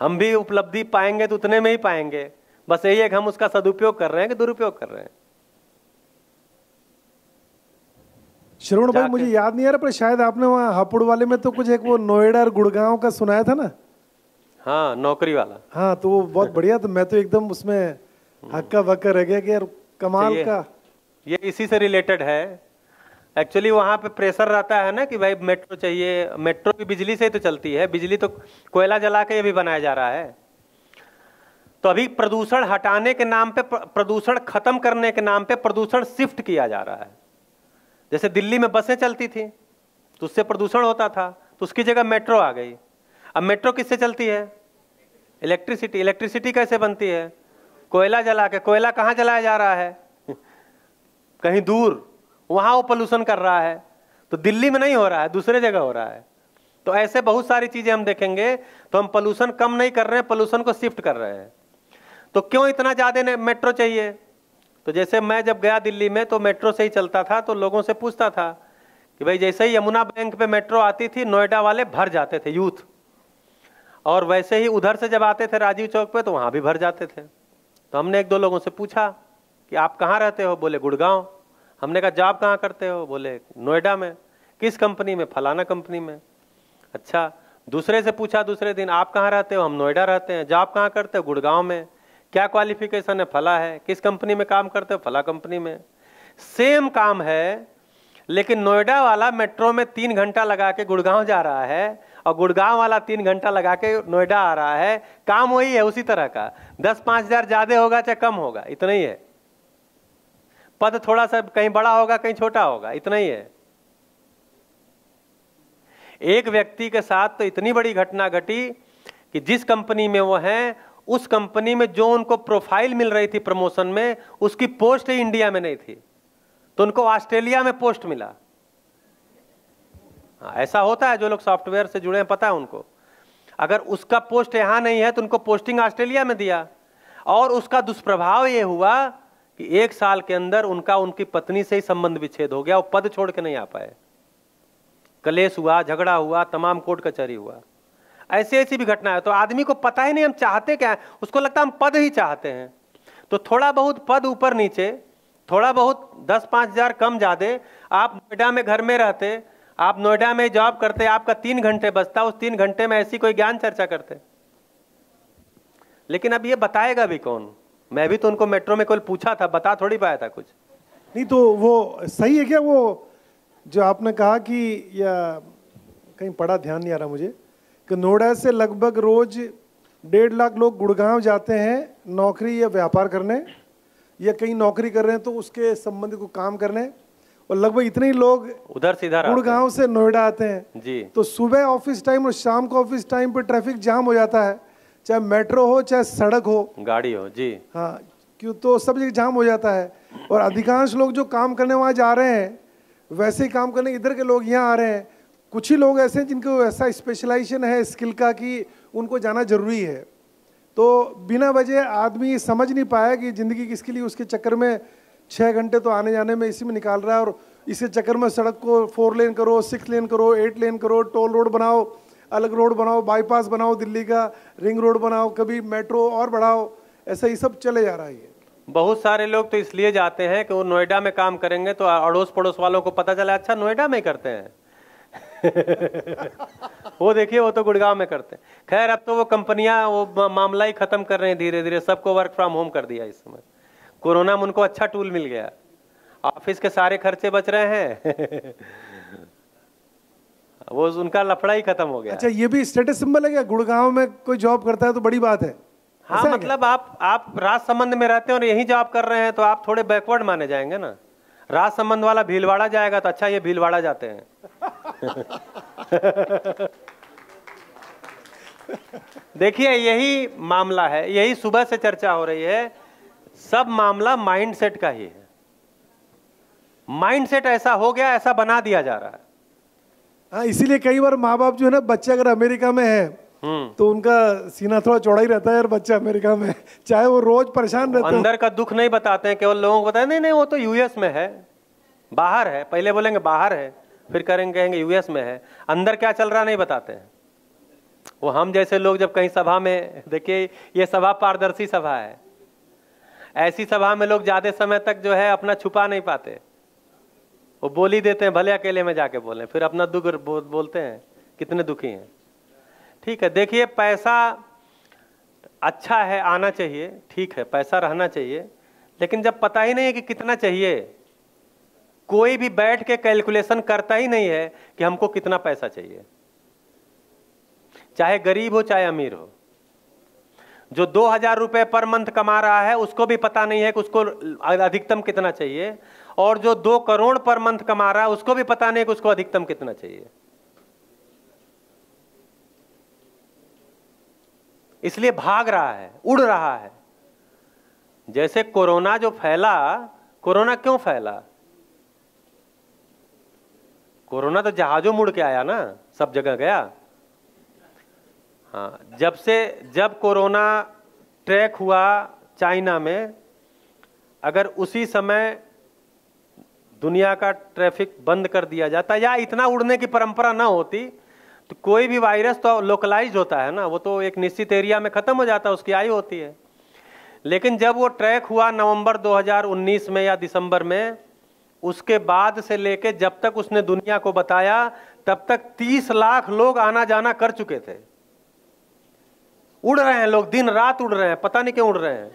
हम भी उपलब्धि पाएंगे तो उतने में ही पाएंगे बस यही है कि हम उसका सदुपयोग कर रहे हैं कि दुरुपयोग कर रहे हैं श्रवण भाई मुझे याद नहीं आ रहा पर शायद आपने वहां हापुड़ वाले में तो कुछ एक वो नोएडा और गुड़गांव का सुनाया था ना हाँ नौकरी वाला हाँ तो वो बहुत बढ़िया था मैं तो एकदम उसमें हम्म। हक्का बक्का रह गया कि यार कमाल का ये इसी से रिलेटेड है एक्चुअली वहाँ पे प्रेशर रहता है ना कि भाई मेट्रो चाहिए मेट्रो भी बिजली से ही तो चलती है बिजली तो कोयला जला के भी बनाया जा रहा है तो अभी प्रदूषण हटाने के नाम पे प्रदूषण खत्म करने के नाम पे प्रदूषण शिफ्ट किया जा रहा है जैसे दिल्ली में बसें चलती थी तो उससे प्रदूषण होता था तो उसकी जगह मेट्रो आ गई अब मेट्रो किससे चलती है इलेक्ट्रिसिटी इलेक्ट्रिसिटी कैसे बनती है कोयला जला के कोयला कहाँ जलाया जा रहा है <laughs> कहीं दूर वहाँ वो पोल्यूशन कर रहा है तो दिल्ली में नहीं हो रहा है दूसरे जगह हो रहा है तो ऐसे बहुत सारी चीज़ें हम देखेंगे तो हम पोल्यूशन कम नहीं कर रहे हैं पोल्यूशन को शिफ्ट कर रहे हैं तो क्यों इतना ज़्यादा मेट्रो चाहिए तो जैसे मैं जब गया दिल्ली में तो मेट्रो से ही चलता था तो लोगों से पूछता था कि भाई जैसे ही यमुना बैंक पे मेट्रो आती थी नोएडा वाले भर जाते थे यूथ और वैसे ही उधर से जब आते थे राजीव चौक पे तो वहाँ भी भर जाते थे तो हमने एक दो लोगों से पूछा कि आप कहाँ रहते हो बोले गुड़गांव हमने कहा जॉब कहाँ करते हो बोले नोएडा में किस कंपनी में फलाना कंपनी में अच्छा दूसरे से पूछा दूसरे दिन आप कहाँ रहते हो हम नोएडा रहते हैं जॉब कहाँ करते हो गुड़गांव में क्या क्वालिफिकेशन है फला है किस कंपनी में काम करते हो फला कंपनी में सेम काम है लेकिन नोएडा वाला मेट्रो में तीन घंटा लगा के गुड़गांव जा रहा है और गुड़गांव वाला तीन घंटा लगा के नोएडा आ रहा है काम वही है उसी तरह का दस पाँच हज़ार ज़्यादा होगा चाहे कम होगा इतना ही है पद थोड़ा सा कहीं बड़ा होगा कहीं छोटा होगा इतना ही है एक व्यक्ति के साथ तो इतनी बड़ी घटना घटी कि जिस कंपनी में वो हैं उस कंपनी में जो उनको प्रोफाइल मिल रही थी प्रमोशन में उसकी पोस्ट ही इंडिया में नहीं थी तो उनको ऑस्ट्रेलिया में पोस्ट मिला हाँ, ऐसा होता है जो लोग सॉफ्टवेयर से जुड़े हैं पता है उनको अगर उसका पोस्ट यहां नहीं है तो उनको पोस्टिंग ऑस्ट्रेलिया में दिया और उसका दुष्प्रभाव यह हुआ कि एक साल के अंदर उनका उनकी पत्नी से ही संबंध विच्छेद हो गया और पद छोड़ के नहीं आ पाए कलेश हुआ झगड़ा हुआ तमाम कोर्ट कचहरी हुआ ऐसी ऐसी भी घटना है तो आदमी को पता ही नहीं हम चाहते क्या है उसको लगता है हम पद ही चाहते हैं तो थोड़ा बहुत पद ऊपर नीचे थोड़ा बहुत दस पाँच हज़ार कम ज़्यादा आप नोएडा में घर में रहते आप नोएडा में जॉब करते आपका तीन घंटे बचता उस तीन घंटे में ऐसी कोई ज्ञान चर्चा करते लेकिन अब ये बताएगा भी कौन मैं भी तो उनको मेट्रो में कोई पूछा था बता थोड़ी पाया था कुछ नहीं तो वो सही है क्या वो जो आपने कहा कि या कहीं पड़ा ध्यान नहीं आ रहा मुझे नोएडा से लगभग रोज डेढ़ लाख लोग गुड़गांव जाते हैं नौकरी या व्यापार करने या कहीं नौकरी कर रहे हैं तो उसके संबंधित को काम करने और लगभग इतने ही लोग उधर से इधर गुड़गांव से नोएडा आते हैं जी तो सुबह ऑफिस टाइम और शाम को ऑफिस टाइम पर ट्रैफिक जाम हो जाता है चाहे मेट्रो हो चाहे सड़क हो गाड़ी हो जी हाँ क्यों तो सब जगह जाम हो जाता है और अधिकांश लोग जो काम करने वहाँ जा रहे हैं वैसे ही काम करने इधर के लोग यहाँ आ रहे हैं कुछ ही लोग ऐसे हैं जिनको ऐसा स्पेशलाइजेशन है स्किल का कि उनको जाना जरूरी है तो बिना वजह आदमी समझ नहीं पाया कि ज़िंदगी किसके लिए उसके चक्कर में छः घंटे तो आने जाने में इसी में निकाल रहा है और इसी चक्कर में सड़क को फोर लेन करो सिक्स लेन करो एट लेन करो टोल रोड बनाओ अलग रोड बनाओ बाईपास बनाओ दिल्ली का रिंग रोड बनाओ कभी मेट्रो और बढ़ाओ ऐसा ही सब चले जा रहा है बहुत सारे लोग तो इसलिए जाते हैं कि वो नोएडा में काम करेंगे तो अड़ोस पड़ोस वालों को पता चला अच्छा नोएडा में करते हैं वो देखिए वो तो गुड़गांव में करते हैं खैर अब तो वो कंपनियां वो मामला ही खत्म कर रहे हैं धीरे धीरे सबको वर्क फ्रॉम होम कर दिया इस समय कोरोना में उनको अच्छा टूल मिल गया ऑफिस के सारे खर्चे बच रहे हैं <laughs> वो उनका लफड़ा ही खत्म हो गया अच्छा ये भी स्टेटस सिंबल है क्या गुड़गांव में कोई जॉब करता है तो बड़ी बात है हाँ मतलब आप आप राज संबंध में रहते हैं और यही जॉब कर रहे हैं तो आप थोड़े बैकवर्ड माने जाएंगे ना राज संबंध वाला भीलवाड़ा जाएगा तो अच्छा ये भीलवाड़ा जाते हैं देखिए यही मामला है यही सुबह से चर्चा हो रही है सब मामला माइंडसेट का ही है माइंडसेट ऐसा हो गया ऐसा बना दिया जा रहा है हाँ इसीलिए कई बार माँ बाप जो है ना बच्चे अगर अमेरिका में है हम्म। तो उनका सीना थोड़ा चौड़ा ही रहता है यार बच्चा अमेरिका में <laughs> चाहे वो रोज परेशान रहता है अंदर का दुख नहीं बताते हैं केवल लोगों को बताया नहीं नहीं वो तो यूएस में है बाहर है पहले बोलेंगे बाहर है फिर करेंगे कहेंगे यूएस में है अंदर क्या चल रहा नहीं बताते हैं वो हम जैसे लोग जब कहीं सभा में देखिए ये सभा पारदर्शी सभा है ऐसी सभा में लोग ज़्यादा समय तक जो है अपना छुपा नहीं पाते वो बोल ही देते हैं भले अकेले में जाके बोलें फिर अपना दुख बोलते हैं कितने दुखी हैं ठीक है देखिए पैसा अच्छा है आना चाहिए ठीक है पैसा रहना चाहिए लेकिन जब पता ही नहीं है कि कितना चाहिए कोई भी बैठ के कैलकुलेशन करता ही नहीं है कि हमको कितना पैसा चाहिए चाहे गरीब हो चाहे अमीर हो जो दो हजार रुपये पर मंथ कमा रहा है उसको भी पता नहीं है कि उसको अधिकतम कितना चाहिए और जो दो करोड़ पर मंथ कमा रहा है उसको भी पता नहीं है कि उसको अधिकतम कितना चाहिए इसलिए भाग रहा है उड़ रहा है जैसे कोरोना जो फैला कोरोना क्यों फैला कोरोना तो जहाजों मुड़ के आया ना सब जगह गया हाँ जब से जब कोरोना ट्रैक हुआ चाइना में अगर उसी समय दुनिया का ट्रैफिक बंद कर दिया जाता या इतना उड़ने की परंपरा ना होती तो कोई भी वायरस तो लोकलाइज होता है ना वो तो एक निश्चित एरिया में ख़त्म हो जाता है उसकी आयु होती है लेकिन जब वो ट्रैक हुआ नवंबर 2019 में या दिसंबर में उसके बाद से लेके जब तक उसने दुनिया को बताया तब तक तीस लाख लोग आना जाना कर चुके थे उड़ रहे हैं लोग दिन रात उड़ रहे हैं पता नहीं क्यों उड़ रहे हैं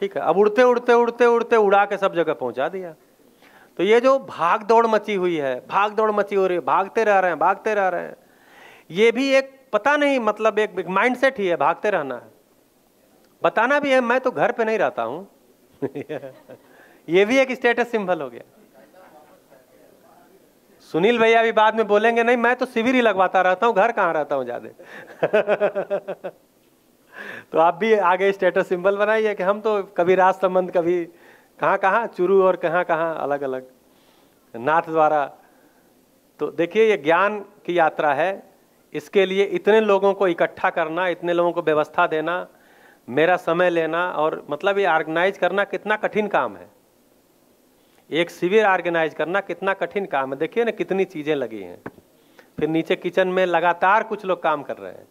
ठीक है अब उड़ते उड़ते उड़ते उड़ते उड़ा के सब जगह पहुंचा दिया तो ये जो भाग दौड़ मची हुई है भाग दौड़ मची हो रही है भागते रह रहे हैं भागते रह रहे हैं ये भी एक पता नहीं मतलब एक माइंड सेट ही है भागते रहना है बताना भी है मैं तो घर पे नहीं रहता हूं <laughs> ये भी एक स्टेटस सिंबल हो गया सुनील भैया भी बाद में बोलेंगे नहीं मैं तो शिविर ही लगवाता रहता हूँ घर कहाँ रहता हूँ ज्यादा <laughs> तो आप भी आगे स्टेटस सिंबल बनाइए कि हम तो कभी राज संबंध कभी कहाँ कहाँ चुरू और कहाँ कहाँ अलग अलग नाथ द्वारा तो देखिए ये ज्ञान की यात्रा है इसके लिए इतने लोगों को इकट्ठा करना इतने लोगों को व्यवस्था देना मेरा समय लेना और मतलब ये ऑर्गेनाइज करना कितना कठिन काम है एक शिविर ऑर्गेनाइज करना कितना कठिन काम है देखिए ना कितनी चीज़ें लगी हैं फिर नीचे किचन में लगातार कुछ लोग काम कर रहे हैं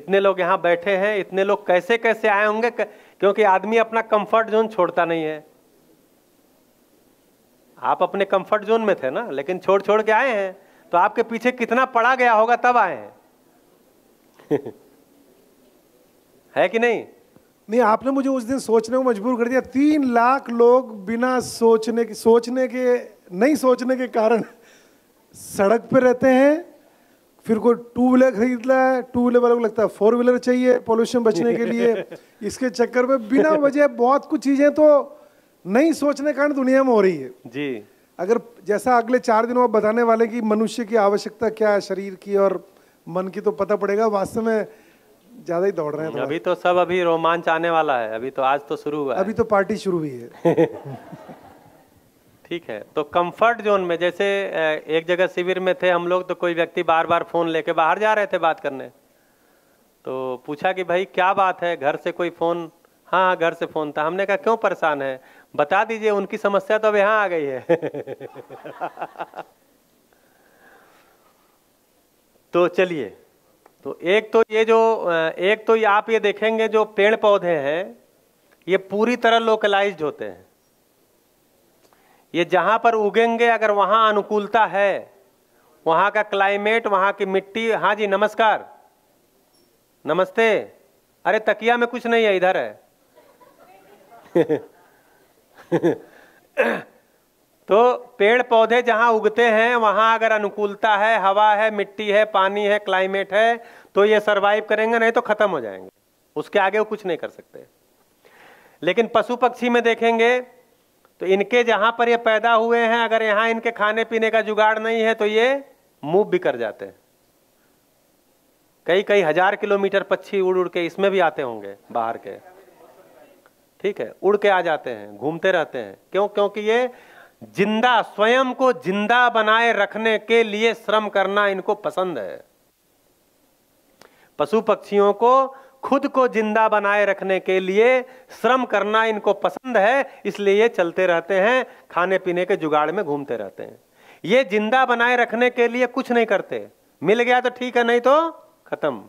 इतने लोग यहाँ बैठे हैं इतने लोग कैसे कैसे आए होंगे क्योंकि आदमी अपना कंफर्ट जोन छोड़ता नहीं है आप अपने कंफर्ट जोन में थे ना लेकिन छोड़ छोड़ के आए हैं तो आपके पीछे कितना पड़ा गया होगा तब आए हैं <laughs> है कि नहीं नहीं आपने मुझे उस दिन सोचने को मजबूर कर दिया तीन लाख लोग बिना सोचने के सोचने के नहीं सोचने के कारण सड़क पर रहते हैं फिर कोई टू व्हीलर खरीद रहा है टू व्हीलर वालों को लगता है फोर व्हीलर चाहिए पोल्यूशन बचने के लिए <laughs> इसके चक्कर में बिना वजह बहुत कुछ चीज़ें तो नहीं सोचने के कारण दुनिया में हो रही है जी अगर जैसा अगले चार दिनों आप बताने वाले कि मनुष्य की आवश्यकता क्या है शरीर की और मन की तो पता पड़ेगा वास्तव में ज्यादा ही दौड़ रहे हैं अभी तो सब अभी रोमांच आने वाला है अभी तो आज तो शुरू हुआ अभी तो पार्टी शुरू हुई है <laughs> ठीक है तो कंफर्ट जोन में जैसे एक जगह शिविर में थे हम लोग तो कोई व्यक्ति बार बार फोन लेके बाहर जा रहे थे बात करने तो पूछा कि भाई क्या बात है घर से कोई फोन हाँ घर से फोन था हमने कहा क्यों परेशान है बता दीजिए उनकी समस्या तो अब यहाँ आ गई है <laughs> तो चलिए तो एक तो ये जो एक तो ये आप ये देखेंगे जो पेड़ पौधे हैं ये पूरी तरह लोकलाइज्ड होते हैं ये जहां पर उगेंगे अगर वहां अनुकूलता है वहां का क्लाइमेट वहां की मिट्टी हाँ जी नमस्कार नमस्ते अरे तकिया में कुछ नहीं है इधर है <laughs> <laughs> तो पेड़ पौधे जहाँ उगते हैं वहाँ अगर अनुकूलता है हवा है मिट्टी है पानी है क्लाइमेट है तो ये सरवाइव करेंगे नहीं तो खत्म हो जाएंगे उसके आगे वो कुछ नहीं कर सकते लेकिन पशु पक्षी में देखेंगे तो इनके जहाँ पर ये पैदा हुए हैं अगर यहाँ इनके खाने पीने का जुगाड़ नहीं है तो ये मूव भी कर जाते हैं कई कई हजार किलोमीटर पक्षी उड़ उड़ के इसमें भी आते होंगे बाहर के ठीक है उड़ के आ जाते हैं घूमते रहते हैं क्यों क्योंकि ये जिंदा स्वयं को जिंदा बनाए रखने के लिए श्रम करना इनको पसंद है पशु पक्षियों को खुद को जिंदा बनाए रखने के लिए श्रम करना इनको पसंद है इसलिए ये चलते रहते हैं खाने पीने के जुगाड़ में घूमते रहते हैं ये जिंदा बनाए रखने के लिए कुछ नहीं करते मिल गया तो ठीक है नहीं तो खत्म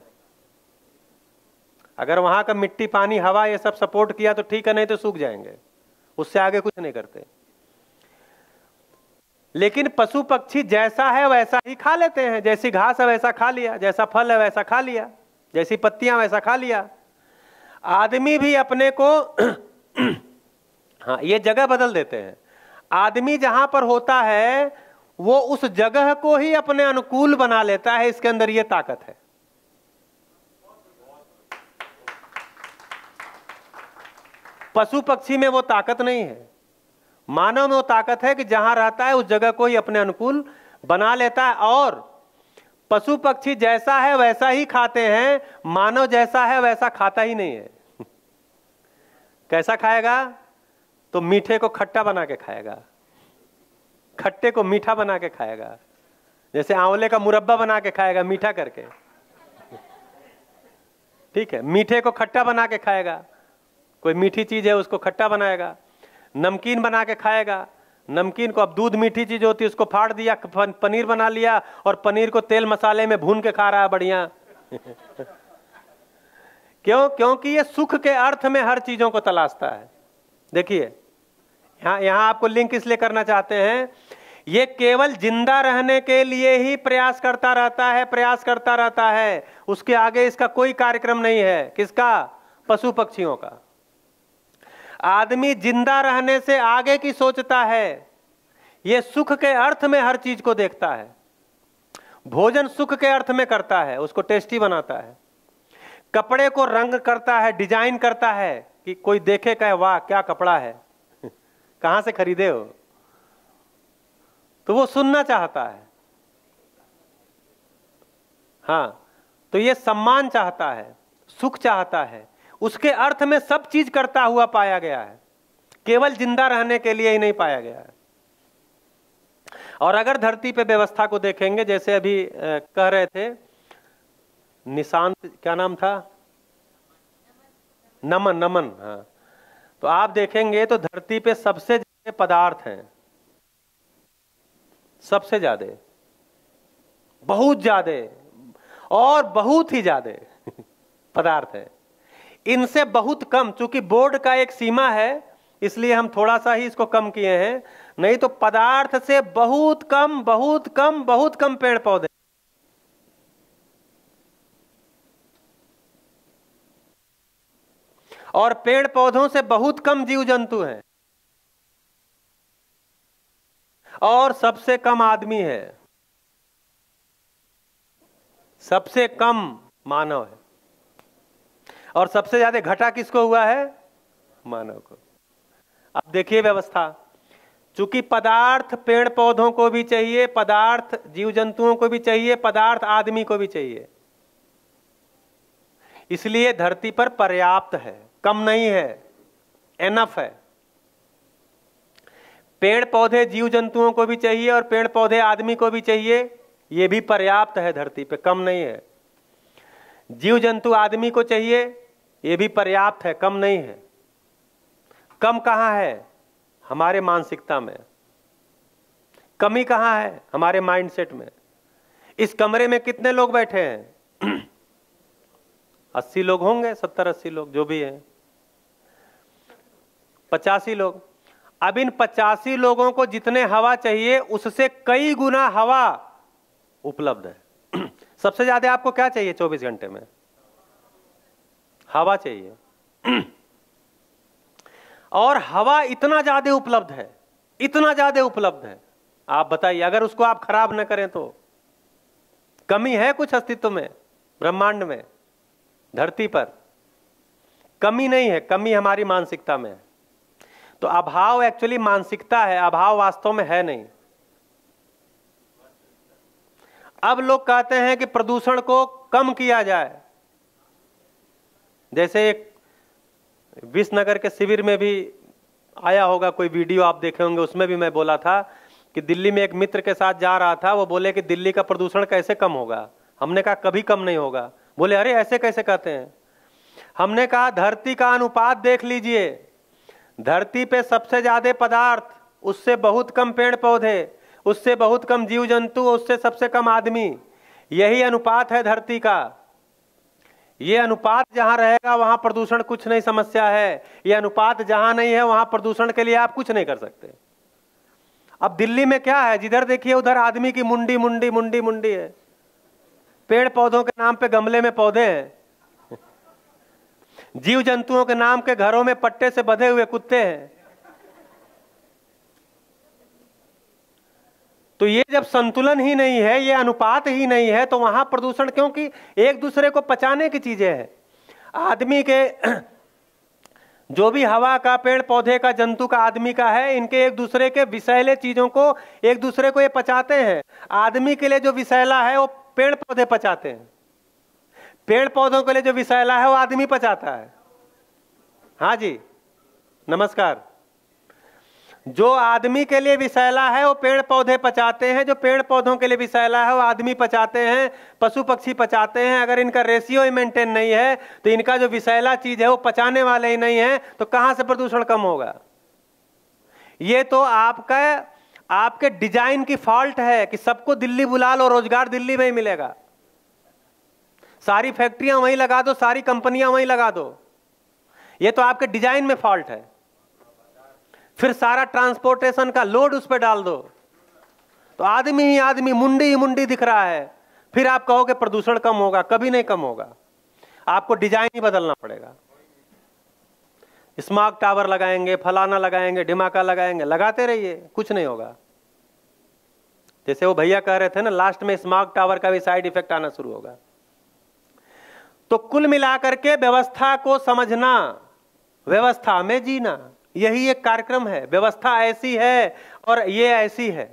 अगर वहां का मिट्टी पानी हवा ये सब सपोर्ट किया तो ठीक है नहीं तो सूख जाएंगे उससे आगे कुछ नहीं करते लेकिन पशु पक्षी जैसा है वैसा ही खा लेते हैं जैसी घास है वैसा खा लिया जैसा फल है वैसा खा लिया जैसी पत्तियां वैसा खा लिया आदमी भी अपने को <clears throat> हाँ ये जगह बदल देते हैं आदमी जहां पर होता है वो उस जगह को ही अपने अनुकूल बना लेता है इसके अंदर ये ताकत है पशु पक्षी में वो ताकत नहीं है मानव में वो ताकत है कि जहां रहता है उस जगह को ही अपने अनुकूल बना लेता है और पशु पक्षी जैसा है वैसा ही खाते हैं मानव जैसा है वैसा खाता ही नहीं है <laughs> कैसा खाएगा तो मीठे को खट्टा बना के खाएगा खट्टे को मीठा बना के खाएगा जैसे आंवले का मुरब्बा बना के खाएगा मीठा करके <laughs> ठीक है मीठे को खट्टा बना के खाएगा कोई मीठी चीज है उसको खट्टा बनाएगा नमकीन बना के खाएगा नमकीन को अब दूध मीठी चीज होती है उसको फाड़ दिया पनीर बना लिया और पनीर को तेल मसाले में भून के खा रहा है बढ़िया <laughs> क्यों क्योंकि ये सुख के अर्थ में हर चीजों को तलाशता है देखिए यहाँ यहाँ आपको लिंक इसलिए करना चाहते हैं ये केवल जिंदा रहने के लिए ही प्रयास करता रहता है प्रयास करता रहता है उसके आगे इसका कोई कार्यक्रम नहीं है किसका पशु पक्षियों का आदमी जिंदा रहने से आगे की सोचता है ये सुख के अर्थ में हर चीज को देखता है भोजन सुख के अर्थ में करता है उसको टेस्टी बनाता है कपड़े को रंग करता है डिजाइन करता है कि कोई देखे कहे वाह क्या कपड़ा है <laughs> कहां से खरीदे हो तो वो सुनना चाहता है हाँ तो ये सम्मान चाहता है सुख चाहता है उसके अर्थ में सब चीज करता हुआ पाया गया है केवल जिंदा रहने के लिए ही नहीं पाया गया है और अगर धरती पे व्यवस्था को देखेंगे जैसे अभी कह रहे थे निशांत क्या नाम था नमन नमन हाँ तो आप देखेंगे तो धरती पे सबसे ज्यादा पदार्थ हैं सबसे ज्यादा बहुत ज्यादा और बहुत ही ज्यादा <laughs> पदार्थ है इनसे बहुत कम चूंकि बोर्ड का एक सीमा है इसलिए हम थोड़ा सा ही इसको कम किए हैं नहीं तो पदार्थ से बहुत कम बहुत कम बहुत कम पेड़ पौधे और पेड़ पौधों से बहुत कम जीव जंतु हैं और सबसे कम आदमी है सबसे कम मानव है और सबसे ज्यादा घटा किसको हुआ है मानव को अब देखिए व्यवस्था चूंकि पदार्थ पेड़ पौधों को भी चाहिए पदार्थ जीव जंतुओं को भी चाहिए पदार्थ आदमी को भी चाहिए इसलिए धरती पर पर्याप्त है कम नहीं है एनफ है पेड़ पौधे जीव जंतुओं को भी चाहिए और पेड़ पौधे आदमी को भी चाहिए यह भी पर्याप्त है धरती पर कम नहीं है जीव जंतु आदमी को चाहिए ये भी पर्याप्त है कम नहीं है कम कहाँ है हमारे मानसिकता में कमी कहाँ है हमारे माइंडसेट में इस कमरे में कितने लोग बैठे हैं <clears throat> अस्सी लोग होंगे सत्तर अस्सी लोग जो भी हैं पचासी लोग अब इन पचासी लोगों को जितने हवा चाहिए उससे कई गुना हवा उपलब्ध है <clears throat> सबसे ज्यादा आपको क्या चाहिए चौबीस घंटे में हवा चाहिए <clears throat> और हवा इतना ज्यादा उपलब्ध है इतना ज्यादा उपलब्ध है आप बताइए अगर उसको आप खराब ना करें तो कमी है कुछ अस्तित्व में ब्रह्मांड में धरती पर कमी नहीं है कमी हमारी मानसिकता में है तो अभाव एक्चुअली मानसिकता है अभाव वास्तव में है नहीं अब लोग कहते हैं कि प्रदूषण को कम किया जाए जैसे एक विश्वनगर के शिविर में भी आया होगा कोई वीडियो आप देखे होंगे उसमें भी मैं बोला था कि दिल्ली में एक मित्र के साथ जा रहा था वो बोले कि दिल्ली का प्रदूषण कैसे कम होगा हमने कहा कभी कम नहीं होगा बोले अरे ऐसे कैसे कहते हैं हमने कहा धरती का अनुपात देख लीजिए धरती पे सबसे ज्यादा पदार्थ उससे बहुत कम पेड़ पौधे उससे बहुत कम जीव जंतु उससे सबसे कम आदमी यही अनुपात है धरती का ये अनुपात जहां रहेगा वहां प्रदूषण कुछ नहीं समस्या है ये अनुपात जहां नहीं है वहां प्रदूषण के लिए आप कुछ नहीं कर सकते अब दिल्ली में क्या है जिधर देखिए उधर आदमी की मुंडी मुंडी मुंडी मुंडी है पेड़ पौधों के नाम पे गमले में पौधे हैं <laughs> जीव जंतुओं के नाम के घरों में पट्टे से बधे हुए कुत्ते हैं तो ये जब संतुलन ही नहीं है ये अनुपात ही नहीं है तो वहां प्रदूषण क्योंकि एक दूसरे को पचाने की चीज़ें हैं आदमी के <clears throat> जो भी हवा का पेड़ पौधे का जंतु का आदमी का है इनके एक दूसरे के विषैले चीज़ों को एक दूसरे को ये पचाते हैं आदमी के लिए जो विषैला है वो पेड़ पौधे पचाते हैं पेड़ पौधों के लिए जो विषैला है वो आदमी पचाता है हाँ जी नमस्कार जो आदमी के लिए विषैला है वो पेड़ पौधे पचाते हैं जो पेड़ पौधों के लिए विषैला है वो आदमी पचाते हैं पशु पक्षी पचाते हैं अगर इनका रेशियो ही मेंटेन नहीं है तो इनका जो विषैला चीज है वो पचाने वाले ही नहीं है तो कहां से प्रदूषण कम होगा ये तो आपका आपके डिजाइन की फॉल्ट है कि सबको दिल्ली बुला लो रोजगार दिल्ली में ही मिलेगा सारी फैक्ट्रियां वहीं लगा दो सारी कंपनियां वहीं लगा दो ये तो आपके डिजाइन में फॉल्ट है फिर सारा ट्रांसपोर्टेशन का लोड उस पर डाल दो तो आदमी ही आदमी मुंडी ही मुंडी दिख रहा है फिर आप कहोगे प्रदूषण कम होगा कभी नहीं कम होगा आपको डिजाइन ही बदलना पड़ेगा स्मार्ट टावर लगाएंगे फलाना लगाएंगे डिमाका लगाएंगे लगाते रहिए कुछ नहीं होगा जैसे वो भैया कह रहे थे ना लास्ट में स्मार्ट टावर का भी साइड इफेक्ट आना शुरू होगा तो कुल मिलाकर के व्यवस्था को समझना व्यवस्था में जीना यही एक कार्यक्रम है व्यवस्था ऐसी है और ये ऐसी है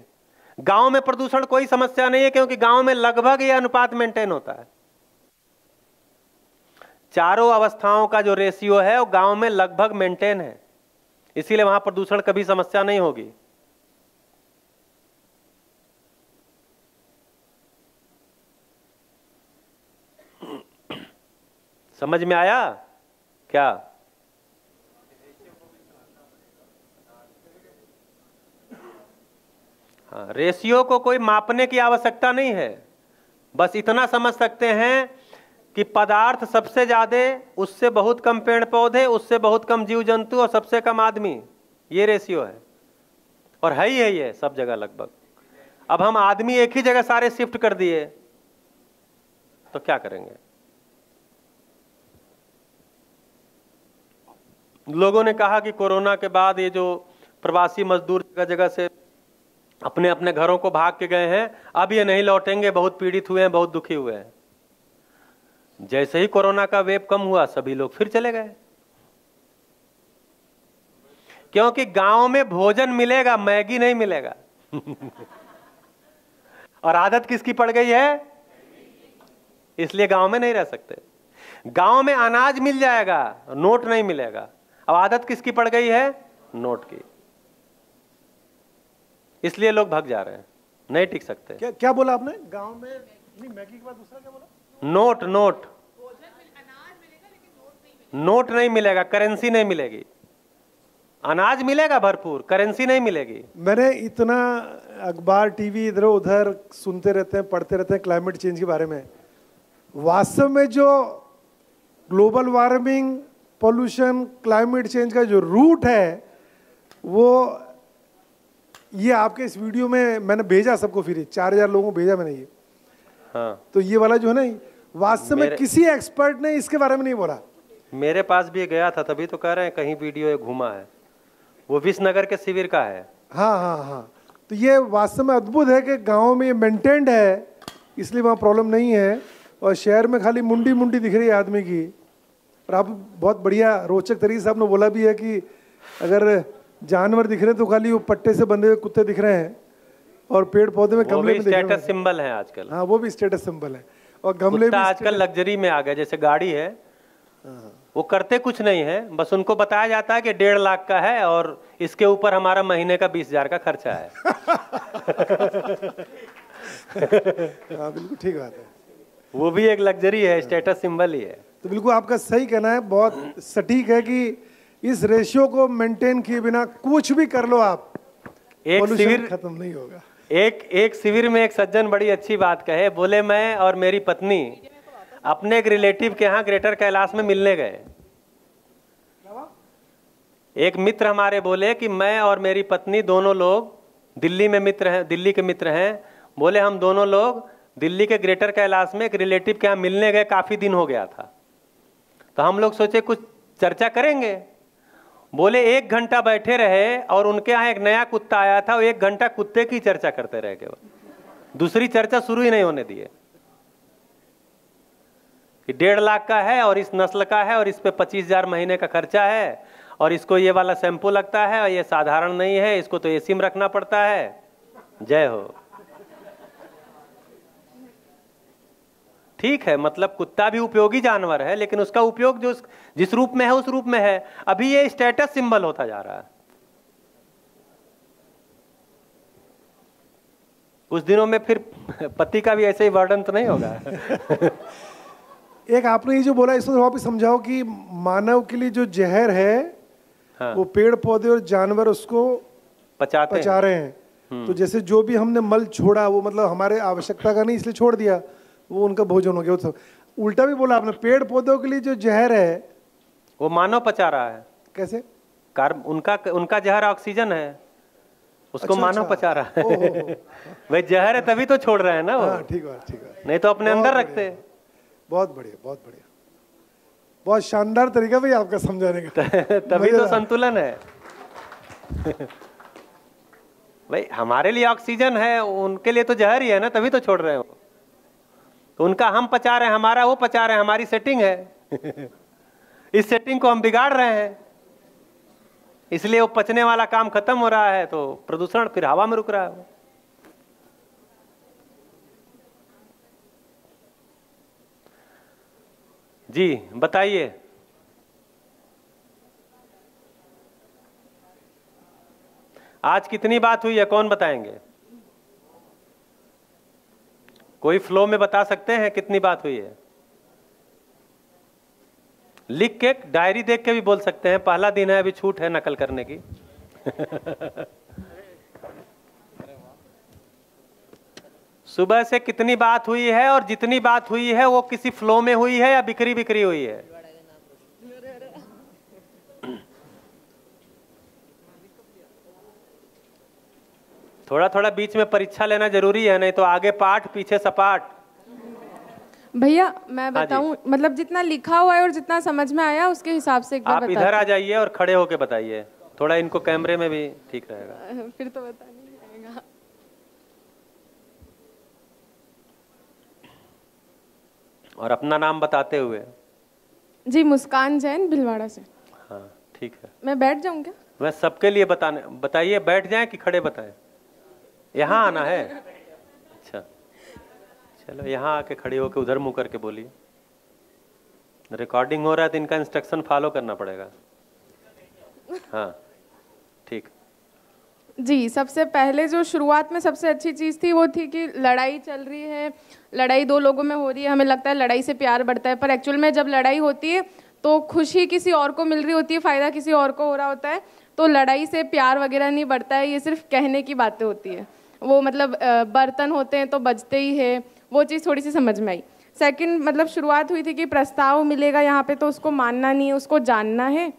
गांव में प्रदूषण कोई समस्या नहीं है क्योंकि गांव में लगभग यह अनुपात मेंटेन होता है चारों अवस्थाओं का जो रेशियो है वो गांव में लगभग मेंटेन है इसीलिए वहां प्रदूषण कभी समस्या नहीं होगी समझ में आया क्या हाँ, रेशियो को कोई मापने की आवश्यकता नहीं है बस इतना समझ सकते हैं कि पदार्थ सबसे ज़्यादा उससे बहुत कम पेड़ पौधे उससे बहुत कम जीव जंतु और सबसे कम आदमी ये रेशियो है और है ही है ये सब जगह लगभग अब हम आदमी एक ही जगह सारे शिफ्ट कर दिए तो क्या करेंगे लोगों ने कहा कि कोरोना के बाद ये जो प्रवासी मजदूर जगह जगह से अपने अपने घरों को भाग के गए हैं अब ये नहीं लौटेंगे बहुत पीड़ित हुए हैं बहुत दुखी हुए हैं जैसे ही कोरोना का वेब कम हुआ सभी लोग फिर चले गए क्योंकि गांव में भोजन मिलेगा मैगी नहीं मिलेगा <laughs> और आदत किसकी पड़ गई है इसलिए गांव में नहीं रह सकते गांव में अनाज मिल जाएगा नोट नहीं मिलेगा अब आदत किसकी पड़ गई है नोट की इसलिए लोग भाग जा रहे हैं नहीं टिक सकते क्या क्या बोला आपने गांव में नहीं मैगी के बाद दूसरा क्या बोला नोट नोट नोट नहीं मिलेगा करेंसी नहीं मिलेगी अनाज मिलेगा भरपूर करेंसी नहीं मिलेगी मैंने इतना अखबार टीवी इधर उधर सुनते रहते हैं पढ़ते रहते हैं क्लाइमेट चेंज के बारे में वास्तव में जो global warming pollution climate change का जो रूट है वो ये आपके इस वीडियो में मैंने भेजा सबको फिर चार हजार लोगों को भेजा मैंने ये हाँ तो ये वाला जो है ना वास्तव में किसी एक्सपर्ट ने इसके बारे में नहीं बोला मेरे पास भी गया था तभी तो कह रहे हैं कहीं वीडियो घूमा है वो विश्वनगर के शिविर का है हाँ हाँ हाँ तो ये वास्तव में अद्भुत है कि गाँव में ये मेंटेन्ड है इसलिए वहाँ प्रॉब्लम नहीं है और शहर में खाली मुंडी मुंडी दिख रही है आदमी की और आप बहुत बढ़िया रोचक तरीके से आपने बोला भी है कि अगर जानवर दिख रहे हैं तो खाली वो पट्टे से बंधे हुए कुत्ते दिख रहे हैं और पेड़ पौधे में गमले में स्टेटस सिंबल है आजकल हाँ वो भी स्टेटस सिंबल है और गमले में आजकल लग्जरी में आ गए जैसे गाड़ी है हाँ। वो करते कुछ नहीं है बस उनको बताया जाता है कि डेढ़ लाख का है और इसके ऊपर हमारा महीने का बीस हजार का खर्चा है <laughs> हाँ, बिल्कुल ठीक बात है वो भी एक लग्जरी है स्टेटस सिंबल ही है तो बिल्कुल आपका सही कहना है बहुत सटीक है कि इस रेशियो को मेंटेन किए बिना कुछ भी कर लो आप एक शिविर खत्म नहीं होगा एक एक शिविर में एक सज्जन बड़ी अच्छी बात कहे बोले मैं और मेरी पत्नी अपने एक रिलेटिव के यहाँ ग्रेटर कैलाश में मिलने गए एक मित्र हमारे बोले कि मैं और मेरी पत्नी दोनों लोग दिल्ली में मित्र हैं दिल्ली के मित्र हैं बोले हम दोनों लोग दिल्ली के ग्रेटर कैलाश में एक रिलेटिव के यहाँ मिलने गए काफ़ी दिन हो गया था तो हम लोग सोचे कुछ चर्चा करेंगे बोले एक घंटा बैठे रहे और उनके यहाँ एक नया कुत्ता आया था और एक घंटा कुत्ते की चर्चा करते रह गए दूसरी चर्चा शुरू ही नहीं होने दिए कि डेढ़ लाख का है और इस नस्ल का है और इस पे पच्चीस हजार महीने का खर्चा है और इसको ये वाला शैम्पू लगता है और ये साधारण नहीं है इसको तो ए में रखना पड़ता है जय हो ठीक है मतलब कुत्ता भी उपयोगी जानवर है लेकिन उसका उपयोग जो जिस रूप में है उस रूप में है अभी ये स्टेटस सिंबल होता जा रहा है कुछ दिनों में फिर पति का भी ऐसे ही वर्णन तो नहीं होगा <laughs> एक आपने ये जो बोला इसमें वापस समझाओ कि मानव के लिए जो जहर है हाँ। वो पेड़ पौधे और जानवर उसको पचाते पचा रहे हैं हम्म। तो जैसे जो भी हमने मल छोड़ा वो मतलब हमारे आवश्यकता का नहीं इसलिए छोड़ दिया वो उनका भोजन हो गया तो उल्टा भी बोला आपने पेड़ पौधों के लिए जो जहर है वो मानव पचा रहा है कैसे कार्ब उनका उनका जहर ऑक्सीजन है उसको अच्छा, मानव अच्छा। पचा रहा है <laughs> भाई जहर है तभी तो छोड़ रहे हैं ना वो हाँ, ठीक बात ठीक है नहीं तो अपने अंदर रखते बहुत बढ़िया बहुत बढ़िया बहुत शानदार तरीका भाई आपका समझाने का <laughs> तभी तो संतुलन है <laughs> भाई हमारे लिए ऑक्सीजन है उनके लिए तो जहर ही है ना तभी तो छोड़ रहे हैं तो उनका हम पचा रहे हैं हमारा वो पचा रहे हैं हमारी सेटिंग है <laughs> इस सेटिंग को हम बिगाड़ रहे हैं इसलिए वो पचने वाला काम खत्म हो रहा है तो प्रदूषण फिर हवा में रुक रहा है जी बताइए आज कितनी बात हुई है कौन बताएंगे कोई फ्लो में बता सकते हैं कितनी बात हुई है लिख के डायरी देख के भी बोल सकते हैं पहला दिन है अभी छूट है नकल करने की <laughs> सुबह से कितनी बात हुई है और जितनी बात हुई है वो किसी फ्लो में हुई है या बिक्री बिक्री हुई है थोड़ा थोड़ा बीच में परीक्षा लेना जरूरी है नहीं तो आगे पाठ पीछे सपाट भैया मैं हाँ बताऊं मतलब जितना लिखा हुआ है और जितना समझ में आया उसके हिसाब से आप इधर आ जाइए और खड़े होके बताइए थोड़ा इनको कैमरे में भी ठीक रहेगा <laughs> फिर तो बता और अपना नाम बताते हुए जी मुस्कान जैन भिलवाड़ा से हाँ ठीक है मैं बैठ जाऊँ क्या मैं सबके लिए बताने बताइए बैठ जाए कि खड़े बताएं यहाँ आना है अच्छा चलो यहाँ आके खड़े होके उधर मुँह करके बोलिए रिकॉर्डिंग हो रहा है तो इनका इंस्ट्रक्शन फॉलो करना पड़ेगा हाँ ठीक जी सबसे पहले जो शुरुआत में सबसे अच्छी चीज़ थी वो थी कि लड़ाई चल रही है लड़ाई दो लोगों में हो रही है हमें लगता है लड़ाई से प्यार बढ़ता है पर एक्चुअल में जब लड़ाई होती है तो खुशी किसी और को मिल रही होती है फ़ायदा किसी और को हो रहा होता है तो लड़ाई से प्यार वगैरह नहीं बढ़ता है ये सिर्फ कहने की बातें होती है वो मतलब बर्तन होते हैं तो बजते ही है वो चीज़ थोड़ी सी समझ में आई सेकंड मतलब शुरुआत हुई थी कि प्रस्ताव मिलेगा यहाँ पे तो उसको मानना नहीं है उसको जानना है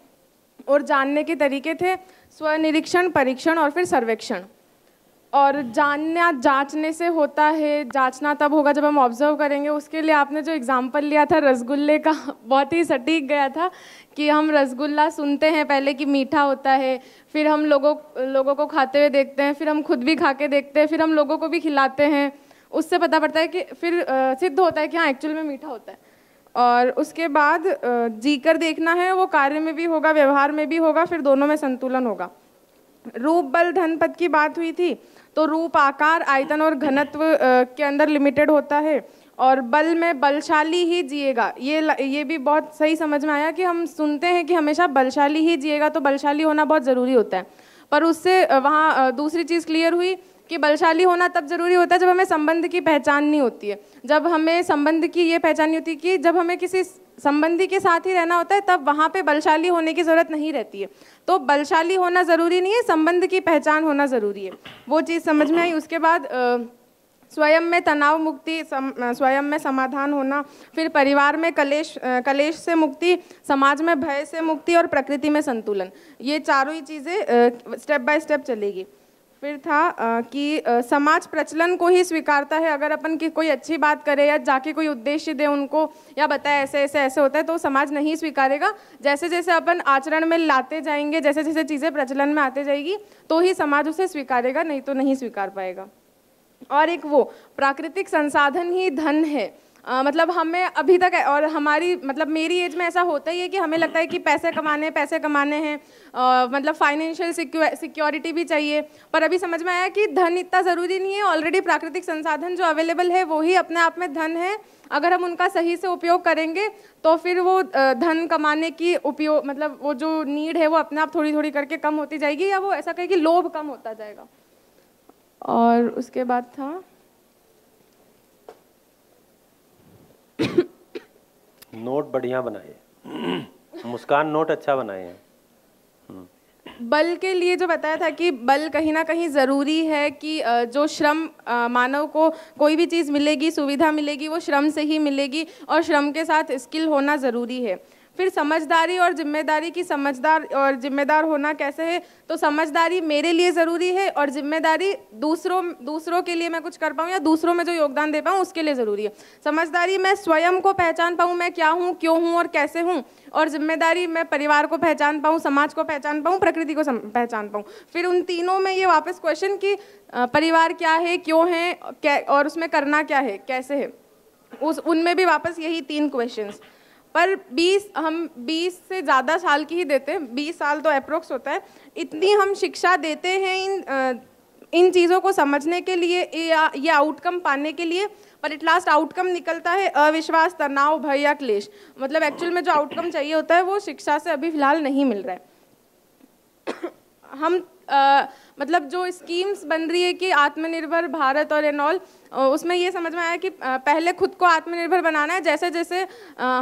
और जानने के तरीके थे स्वनिरीक्षण परीक्षण और फिर सर्वेक्षण और जानना जांचने से होता है जांचना तब होगा जब हम ऑब्जर्व करेंगे उसके लिए आपने जो एग्जांपल लिया था रसगुल्ले का <laughs> बहुत ही सटीक गया था कि हम रसगुल्ला सुनते हैं पहले कि मीठा होता है फिर हम लोगों लोगों को खाते हुए देखते हैं फिर हम खुद भी खा के देखते हैं फिर हम लोगों को भी खिलाते हैं उससे पता पड़ता है कि फिर सिद्ध होता है कि हाँ एक्चुअल में मीठा होता है और उसके बाद जी देखना है वो कार्य में भी होगा व्यवहार में भी होगा फिर दोनों में संतुलन होगा रूप बल धन पद की बात हुई थी तो रूप आकार आयतन और घनत्व के अंदर लिमिटेड होता है और बल में बलशाली ही जिएगा ये ये भी बहुत सही समझ में आया कि हम सुनते हैं कि हमेशा बलशाली ही जिएगा तो बलशाली होना बहुत ज़रूरी होता है पर उससे वहाँ दूसरी चीज़ क्लियर हुई कि बलशाली होना तब ज़रूरी होता है जब हमें संबंध की पहचान नहीं होती है जब हमें संबंध की ये पहचान नहीं होती कि जब हमें किसी संबंधी के साथ ही रहना होता है तब वहाँ पे बलशाली होने की ज़रूरत नहीं रहती है तो बलशाली होना ज़रूरी नहीं है संबंध की पहचान होना ज़रूरी है वो चीज़ समझ में आई उसके बाद स्वयं में तनाव मुक्ति स्वयं में समाधान होना फिर परिवार में कलेश कलेश से मुक्ति समाज में भय से मुक्ति और प्रकृति में संतुलन ये चारों ही चीज़ें स्टेप बाय स्टेप चलेगी फिर था कि समाज प्रचलन को ही स्वीकारता है अगर अपन की कोई अच्छी बात करे या जाके कोई उद्देश्य दे उनको या बताए ऐसे ऐसे ऐसे होता है तो समाज नहीं स्वीकारेगा जैसे जैसे अपन आचरण में लाते जाएंगे जैसे जैसे चीज़ें प्रचलन में आते जाएगी तो ही समाज उसे स्वीकारेगा नहीं तो नहीं स्वीकार पाएगा और एक वो प्राकृतिक संसाधन ही धन है मतलब हमें अभी तक और हमारी मतलब मेरी एज में ऐसा होता ही है कि हमें लगता है कि पैसे कमाने पैसे कमाने हैं मतलब फाइनेंशियल सिक्योरिटी भी चाहिए पर अभी समझ में आया कि धन इतना ज़रूरी नहीं है ऑलरेडी प्राकृतिक संसाधन जो अवेलेबल है वो ही अपने आप में धन है अगर हम उनका सही से उपयोग करेंगे तो फिर वो धन कमाने की उपयोग मतलब वो जो नीड है वो अपने आप थोड़ी थोड़ी करके कम होती जाएगी या वो ऐसा कहे कि लोभ कम होता जाएगा और उसके बाद था नोट बढ़िया बनाए मुस्कान नोट अच्छा बनाए हैं हम्म। बल के लिए जो बताया था कि बल कहीं ना कहीं ज़रूरी है कि जो श्रम मानव को कोई भी चीज़ मिलेगी सुविधा मिलेगी वो श्रम से ही मिलेगी और श्रम के साथ स्किल होना ज़रूरी है फिर समझदारी और जिम्मेदारी की समझदार और जिम्मेदार होना कैसे है तो समझदारी मेरे लिए ज़रूरी है और जिम्मेदारी दूसरों दूसरों के लिए मैं कुछ कर पाऊँ या दूसरों में जो योगदान दे पाऊँ उसके लिए ज़रूरी है समझदारी मैं स्वयं को पहचान पाऊँ मैं क्या हूँ क्यों हूँ और कैसे हूँ और जिम्मेदारी मैं परिवार को पहचान पाऊँ समाज को पहचान पाऊँ प्रकृति को पहचान पाऊँ फिर उन तीनों में ये वापस क्वेश्चन कि परिवार क्या है क्यों है और उसमें करना क्या है कैसे है उस उनमें भी वापस यही तीन क्वेश्चंस पर 20 हम 20 से ज़्यादा साल की ही देते हैं 20 साल तो अप्रोक्स होता है इतनी हम शिक्षा देते हैं इन इन चीज़ों को समझने के लिए या ये आउटकम पाने के लिए पर इट लास्ट आउटकम निकलता है अविश्वास तनाव भय या क्लेश मतलब एक्चुअल में जो आउटकम चाहिए होता है वो शिक्षा से अभी फिलहाल नहीं मिल रहा है हम आ, मतलब जो स्कीम्स बन रही है कि आत्मनिर्भर भारत और एन ऑल उसमें ये समझ में आया कि पहले खुद को आत्मनिर्भर बनाना है जैसे जैसे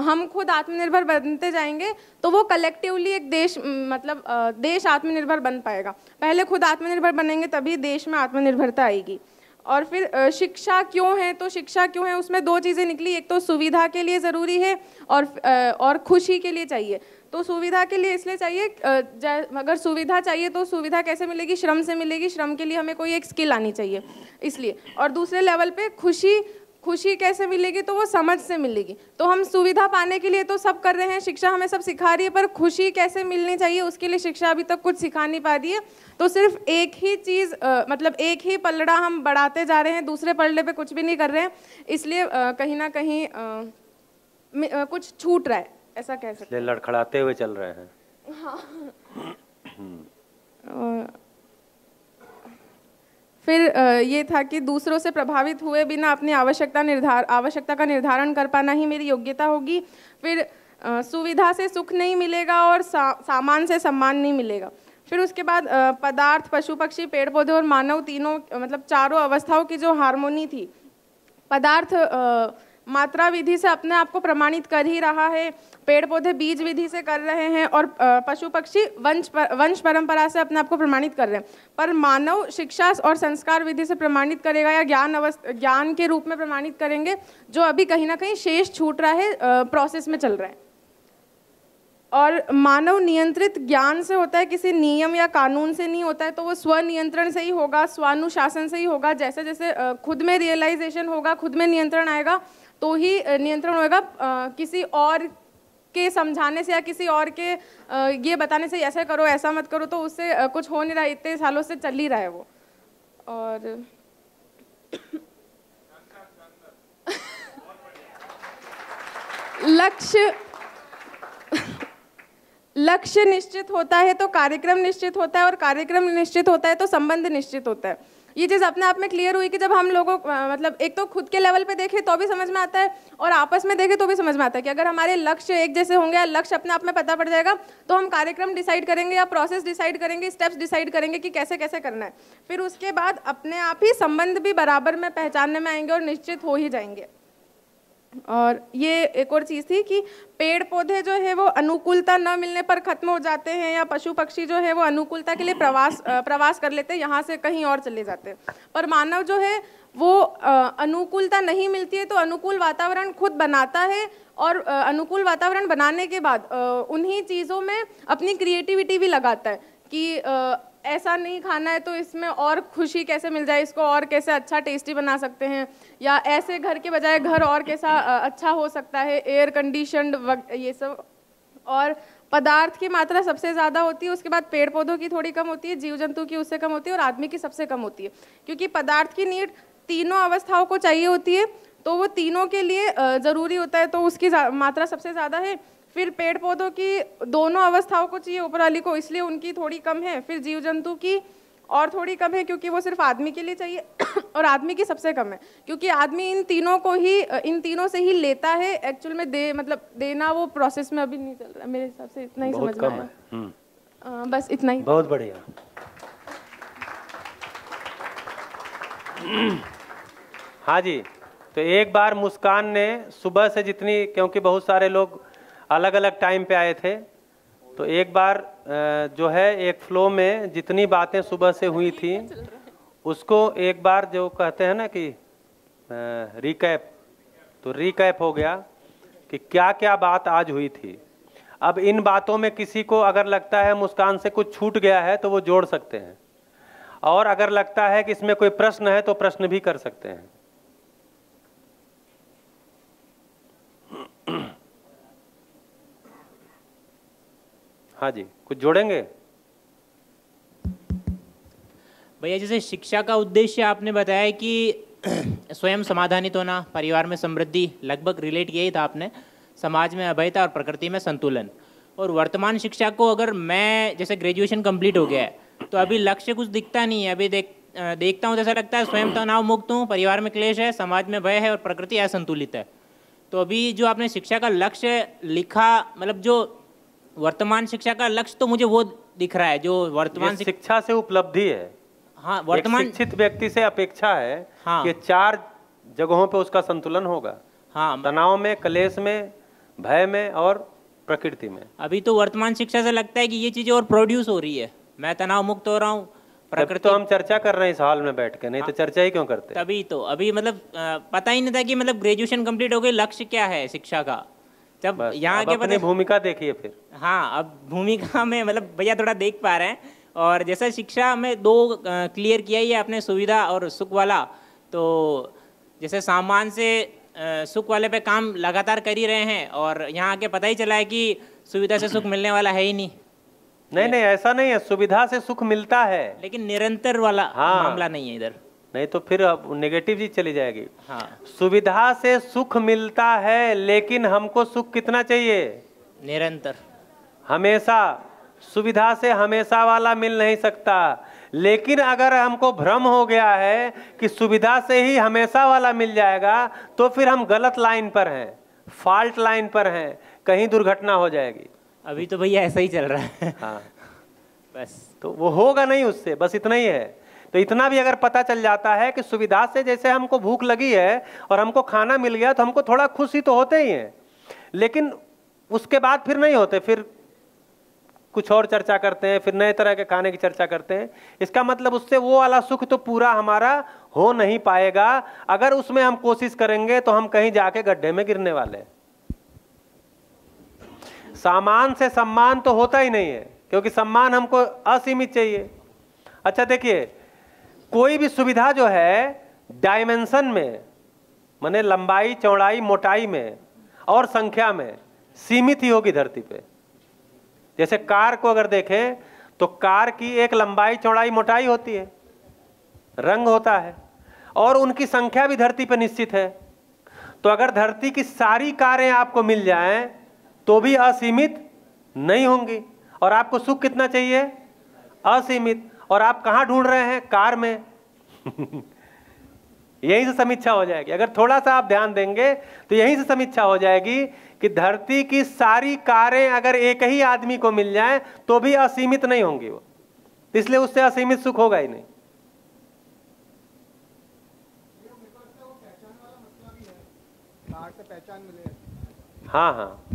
हम खुद आत्मनिर्भर बनते जाएंगे तो वो कलेक्टिवली एक देश मतलब देश आत्मनिर्भर बन पाएगा पहले खुद आत्मनिर्भर बनेंगे तभी देश में आत्मनिर्भरता आएगी और फिर शिक्षा क्यों है तो शिक्षा क्यों है उसमें दो चीज़ें निकली एक तो सुविधा के लिए ज़रूरी है और और खुशी के लिए चाहिए तो सुविधा के लिए इसलिए चाहिए अगर सुविधा चाहिए तो सुविधा कैसे मिलेगी श्रम से मिलेगी श्रम के लिए हमें कोई एक स्किल आनी चाहिए इसलिए और दूसरे लेवल पे खुशी खुशी कैसे मिलेगी तो वो समझ से मिलेगी तो हम सुविधा पाने के लिए तो सब कर रहे हैं शिक्षा हमें सब सिखा रही है पर खुशी कैसे मिलनी चाहिए उसके लिए शिक्षा अभी तक कुछ सिखा नहीं पा रही है तो सिर्फ एक ही चीज़ मतलब एक ही पलड़ा हम बढ़ाते जा रहे हैं दूसरे पलड़े पे कुछ भी नहीं कर रहे हैं इसलिए आ, कहीं ना कहीं आ, आ, कुछ छूट रहा है ऐसा कह सकते लड़खड़ाते हुए चल रहे हैं हाँ हम्म। फिर ये था कि दूसरों से प्रभावित हुए बिना अपनी आवश्यकता निर्धार आवश्यकता का निर्धारण कर पाना ही मेरी योग्यता होगी फिर सुविधा से सुख नहीं मिलेगा और सा, सामान से सम्मान नहीं मिलेगा फिर उसके बाद पदार्थ पशु पक्षी पेड़ पौधे और मानव तीनों मतलब चारों अवस्थाओं की जो हारमोनी थी पदार्थ मात्रा विधि से अपने आप को प्रमाणित कर ही रहा है पेड़ पौधे बीज विधि से कर रहे हैं और पशु पक्षी वंश पर, वंश परंपरा से अपने आप को प्रमाणित कर रहे हैं पर मानव शिक्षा और संस्कार विधि से प्रमाणित करेगा या ज्ञान अवस्था ज्ञान के रूप में प्रमाणित करेंगे जो अभी कहीं ना कहीं शेष छूट रहा है प्रोसेस में चल रहा है और मानव नियंत्रित ज्ञान से होता है किसी नियम या कानून से नहीं होता है तो वो स्वनियंत्रण से ही होगा स्वानुशासन से ही होगा जैसे जैसे खुद में रियलाइजेशन होगा खुद में नियंत्रण आएगा तो ही नियंत्रण होगा किसी और के समझाने से या किसी और के ये बताने से ऐसा करो ऐसा मत करो तो उससे कुछ हो नहीं रहा इतने सालों से चल ही रहा है वो और <laughs> लक्ष्य लक्ष्य निश्चित होता है तो कार्यक्रम निश्चित होता है और कार्यक्रम निश्चित होता है तो संबंध निश्चित होता है ये चीज़ अपने आप में क्लियर हुई कि जब हम लोगों मतलब एक तो खुद के लेवल पे देखें तो भी समझ में आता है और आपस में देखें तो भी समझ में आता है कि अगर हमारे लक्ष्य एक जैसे होंगे या लक्ष्य अपने आप में पता पड़ जाएगा तो हम कार्यक्रम डिसाइड करेंगे या प्रोसेस डिसाइड करेंगे स्टेप्स डिसाइड करेंगे कि कैसे कैसे करना है फिर उसके बाद अपने आप ही संबंध भी बराबर में पहचानने में आएंगे और निश्चित हो ही जाएंगे और ये एक और चीज़ थी कि पेड़ पौधे जो है वो अनुकूलता न मिलने पर खत्म हो जाते हैं या पशु पक्षी जो है वो अनुकूलता के लिए प्रवास प्रवास कर लेते हैं यहाँ से कहीं और चले जाते हैं पर मानव जो है वो अनुकूलता नहीं मिलती है तो अनुकूल वातावरण खुद बनाता है और अनुकूल वातावरण बनाने के बाद उन्हीं चीज़ों में अपनी क्रिएटिविटी भी लगाता है कि ऐसा नहीं खाना है तो इसमें और खुशी कैसे मिल जाए इसको और कैसे अच्छा टेस्टी बना सकते हैं या ऐसे घर के बजाय घर और कैसा अच्छा हो सकता है एयर कंडीशनड ये सब और पदार्थ की मात्रा सबसे ज़्यादा होती है उसके बाद पेड़ पौधों की थोड़ी कम होती है जीव जंतु की उससे कम होती है और आदमी की सबसे कम होती है क्योंकि पदार्थ की नीड तीनों अवस्थाओं को चाहिए होती है तो वो तीनों के लिए ज़रूरी होता है तो उसकी मात्रा सबसे ज़्यादा है फिर पेड़ पौधों की दोनों अवस्थाओं को चाहिए ऊपर वाली को इसलिए उनकी थोड़ी कम है फिर जीव जंतु की और थोड़ी कम है क्योंकि वो सिर्फ आदमी के लिए चाहिए <coughs> और आदमी की सबसे कम है क्योंकि आदमी इन तीनों को ही इन तीनों से ही लेता है एक्चुअल में दे मतलब देना वो प्रोसेस में अभी नहीं चल रहा मेरे हिसाब से इतना ही समझ में हम्म। बस इतना ही बहुत बढ़िया हाँ जी तो एक बार मुस्कान ने सुबह से जितनी क्योंकि बहुत सारे लोग अलग अलग टाइम पे आए थे तो एक बार जो है एक फ्लो में जितनी बातें सुबह से हुई थी उसको एक बार जो कहते हैं ना कि रिकैप तो रिकैप हो गया कि क्या क्या बात आज हुई थी अब इन बातों में किसी को अगर लगता है मुस्कान से कुछ छूट गया है तो वो जोड़ सकते हैं और अगर लगता है कि इसमें कोई प्रश्न है तो प्रश्न भी कर सकते हैं हाँ जी कुछ जोड़ेंगे भैया जैसे शिक्षा का उद्देश्य आपने बताया कि <clears throat> स्वयं समाधानित होना परिवार में समृद्धि लगभग रिलेट यही था आपने समाज में अभयता और प्रकृति में संतुलन और वर्तमान शिक्षा को अगर मैं जैसे ग्रेजुएशन कंप्लीट हो गया है तो अभी लक्ष्य कुछ दिखता नहीं है अभी देख देखता हूँ जैसा लगता है स्वयं तनाव मुक्त हूँ परिवार में क्लेश है समाज में भय है और प्रकृति असंतुलित है तो अभी जो आपने शिक्षा का लक्ष्य लिखा मतलब जो वर्तमान शिक्षा का लक्ष्य तो मुझे वो दिख रहा है जो वर्तमान शिक... शिक्षा से उपलब्धि है हाँ वर्तमान शिक्षित व्यक्ति से अपेक्षा है हाँ, कि चार जगहों पे उसका संतुलन होगा हाँ तनाव में कलेश में भय में और प्रकृति में अभी तो वर्तमान शिक्षा से लगता है कि ये चीजें और प्रोड्यूस हो रही है मैं तनाव मुक्त हो रहा हूँ तो प्रकृति तो हम चर्चा कर रहे हैं इस हॉल में बैठ के नहीं तो हाँ, तो चर्चा ही क्यों करते तभी तो अभी मतलब पता ही नहीं था कि मतलब ग्रेजुएशन कंप्लीट हो गई लक्ष्य क्या है शिक्षा का जब यहाँ के अपनी मतलब- भूमिका देखिए फिर हाँ अब भूमिका में मतलब भैया थोड़ा देख पा रहे हैं और जैसा शिक्षा में दो क्लियर किया ही है अपने सुविधा और सुख वाला तो जैसे सामान से सुख वाले पे काम लगातार कर ही रहे हैं और यहाँ आके पता ही चला है कि सुविधा से सुख मिलने वाला है ही नहीं नहीं नहीं ऐसा नहीं है सुविधा से सुख मिलता है लेकिन निरंतर वाला हाँ, मामला नहीं है इधर नहीं तो फिर अब नेगेटिव चीज चली जाएगी हाँ सुविधा से सुख मिलता है लेकिन हमको सुख कितना चाहिए निरंतर हमेशा सुविधा से हमेशा वाला मिल नहीं सकता लेकिन अगर हमको भ्रम हो गया है कि सुविधा से ही हमेशा वाला मिल जाएगा तो फिर हम गलत लाइन पर हैं फॉल्ट लाइन पर हैं कहीं दुर्घटना हो जाएगी अभी तो भैया ऐसा ही चल रहा है हाँ बस तो वो होगा नहीं उससे बस इतना ही है तो इतना भी अगर पता चल जाता है कि सुविधा से जैसे हमको भूख लगी है और हमको खाना मिल गया तो हमको थोड़ा खुशी तो होते ही हैं लेकिन उसके बाद फिर नहीं होते फिर कुछ और चर्चा करते हैं फिर नए तरह के खाने की चर्चा करते हैं इसका मतलब उससे वो वाला सुख तो पूरा हमारा हो नहीं पाएगा अगर उसमें हम कोशिश करेंगे तो हम कहीं जाके गड्ढे में गिरने वाले सामान से सम्मान तो होता ही नहीं है क्योंकि सम्मान हमको असीमित चाहिए अच्छा देखिए कोई भी सुविधा जो है डायमेंशन में माने लंबाई चौड़ाई मोटाई में और संख्या में सीमित ही होगी धरती पे जैसे कार को अगर देखें तो कार की एक लंबाई चौड़ाई मोटाई होती है रंग होता है और उनकी संख्या भी धरती पर निश्चित है तो अगर धरती की सारी कारें आपको मिल जाएं तो भी असीमित नहीं होंगी और आपको सुख कितना चाहिए असीमित और आप कहाँ ढूंढ रहे हैं कार में <laughs> यहीं से समीक्षा हो जाएगी अगर थोड़ा सा आप ध्यान देंगे तो यहीं से समीक्षा हो जाएगी कि धरती की सारी कारें अगर एक ही आदमी को मिल जाए तो भी असीमित नहीं होंगी वो इसलिए उससे असीमित सुख होगा ही नहीं हाँ हाँ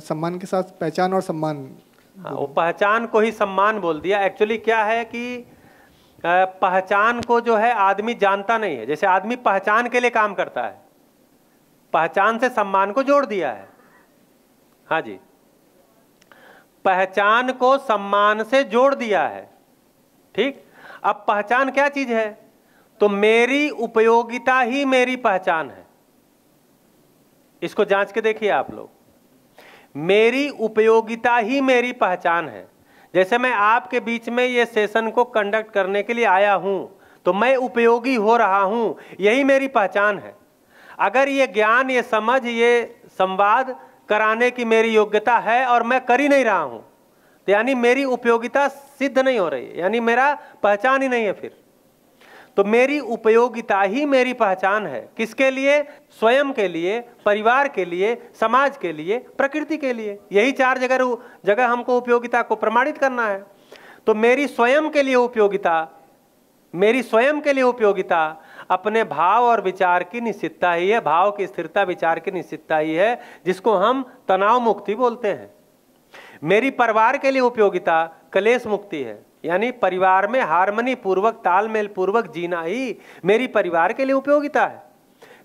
सम्मान के साथ पहचान और सम्मान हाँ वो पहचान को ही सम्मान बोल दिया एक्चुअली क्या है कि पहचान को जो है आदमी जानता नहीं है जैसे आदमी पहचान के लिए काम करता है पहचान से सम्मान को जोड़ दिया है हाँ जी पहचान को सम्मान से जोड़ दिया है ठीक अब पहचान क्या चीज है तो मेरी उपयोगिता ही मेरी पहचान है इसको जांच के देखिए आप लोग मेरी उपयोगिता ही मेरी पहचान है जैसे मैं आपके बीच में ये सेशन को कंडक्ट करने के लिए आया हूँ तो मैं उपयोगी हो रहा हूँ यही मेरी पहचान है अगर ये ज्ञान ये समझ ये संवाद कराने की मेरी योग्यता है और मैं कर ही नहीं रहा हूँ तो यानी मेरी उपयोगिता सिद्ध नहीं हो रही यानी मेरा पहचान ही नहीं है फिर तो मेरी उपयोगिता ही मेरी पहचान है किसके लिए स्वयं के लिए परिवार के लिए समाज के लिए प्रकृति के लिए यही चार जगह जगह हमको उपयोगिता को प्रमाणित करना है तो मेरी स्वयं के लिए उपयोगिता मेरी स्वयं के लिए उपयोगिता अपने भाव और विचार की निश्चितता ही है भाव की स्थिरता विचार की निश्चितता ही है जिसको हम तनाव मुक्ति बोलते हैं मेरी परिवार के लिए उपयोगिता कलेश मुक्ति है यानी परिवार में हारमनी पूर्वक तालमेल पूर्वक जीना ही मेरी परिवार के लिए उपयोगिता है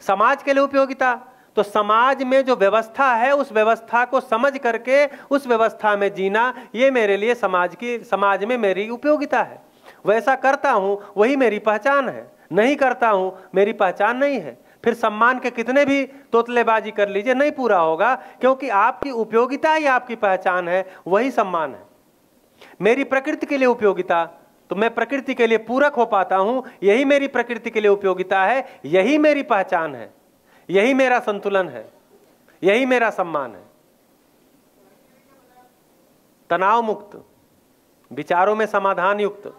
समाज के लिए उपयोगिता तो समाज में जो व्यवस्था है उस व्यवस्था को समझ करके उस व्यवस्था में जीना ये मेरे लिए समाज की समाज में मेरी उपयोगिता है वैसा करता हूँ वही मेरी पहचान है नहीं करता हूँ मेरी पहचान नहीं है फिर सम्मान के कितने भी तोतलेबाजी कर लीजिए नहीं पूरा होगा क्योंकि आपकी उपयोगिता ही आपकी पहचान है वही सम्मान है मेरी प्रकृति के लिए उपयोगिता तो मैं प्रकृति के लिए पूरक हो पाता हूं यही मेरी प्रकृति के लिए उपयोगिता है यही मेरी पहचान है यही मेरा संतुलन है यही मेरा सम्मान है तनाव मुक्त विचारों में समाधान युक्त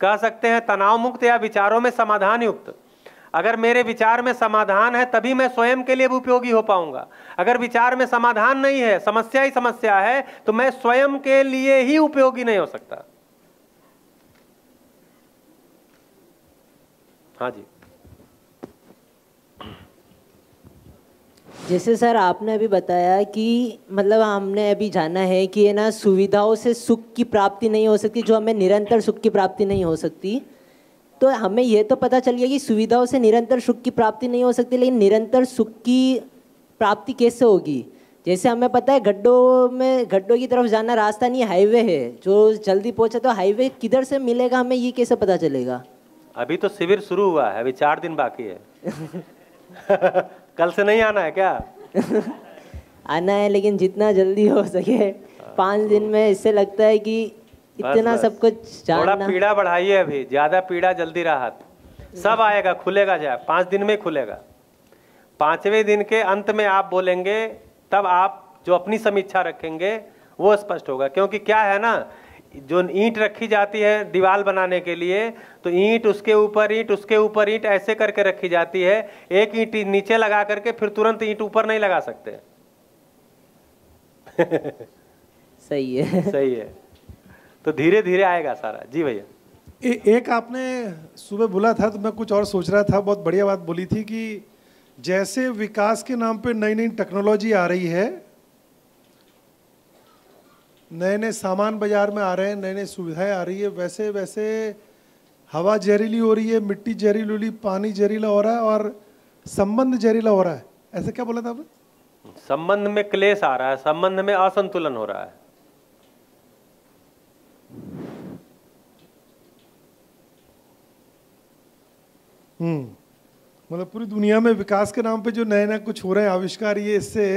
कह सकते हैं तनाव मुक्त या विचारों में समाधान युक्त अगर मेरे विचार में समाधान है तभी मैं स्वयं के लिए भी उपयोगी हो पाऊंगा अगर विचार में समाधान नहीं है समस्या ही समस्या है तो मैं स्वयं के लिए ही उपयोगी नहीं हो सकता हाँ जी जैसे सर आपने अभी बताया कि मतलब हमने अभी जाना है कि ये ना सुविधाओं से सुख की प्राप्ति नहीं हो सकती जो हमें निरंतर सुख की प्राप्ति नहीं हो सकती तो हमें यह तो पता चल गया कि सुविधाओं से निरंतर सुख की प्राप्ति नहीं हो सकती लेकिन निरंतर सुख की प्राप्ति कैसे होगी जैसे हमें पता है गड्ढों में गड्ढों की तरफ जाना रास्ता नहीं हाईवे है जो जल्दी पहुंचे तो हाईवे किधर से मिलेगा हमें ये कैसे पता चलेगा अभी तो शिविर शुरू हुआ है अभी चार दिन बाकी है <laughs> कल से नहीं आना है क्या <laughs> आना है लेकिन जितना जल्दी हो सके हाँ, पाँच तो दिन में इससे लगता है कि इतना सब कुछ थोड़ा पीड़ा बढ़ाइए अभी ज्यादा पीड़ा जल्दी राहत सब आएगा खुलेगा जाए पांच दिन में खुलेगा पांचवें दिन के अंत में आप बोलेंगे तब आप जो अपनी समीक्षा रखेंगे वो स्पष्ट होगा क्योंकि क्या है ना जो ईंट रखी जाती है दीवार बनाने के लिए तो ईंट उसके ऊपर ईंट उसके ऊपर ईंट ऐसे करके रखी जाती है एक ईंट नीचे लगा करके फिर तुरंत ईंट ऊपर नहीं लगा सकते <laughs> सही है सही है तो धीरे धीरे आएगा सारा जी भैया एक आपने सुबह बोला था तो मैं कुछ और सोच रहा था बहुत बढ़िया बात बोली थी कि जैसे विकास के नाम पे नई नई टेक्नोलॉजी आ रही है नए नए सामान बाजार में आ रहे हैं नए नए सुविधाएं आ रही है वैसे वैसे हवा जहरीली हो रही है मिट्टी जहरीली पानी जहरीला हो रहा है और संबंध जहरीला हो रहा है ऐसा क्या बोला था आपने संबंध में क्लेश आ रहा है संबंध में असंतुलन हो रहा है हम्म मतलब पूरी दुनिया में विकास के नाम पे जो नए नए कुछ हो रहे हैं आविष्कार ये इससे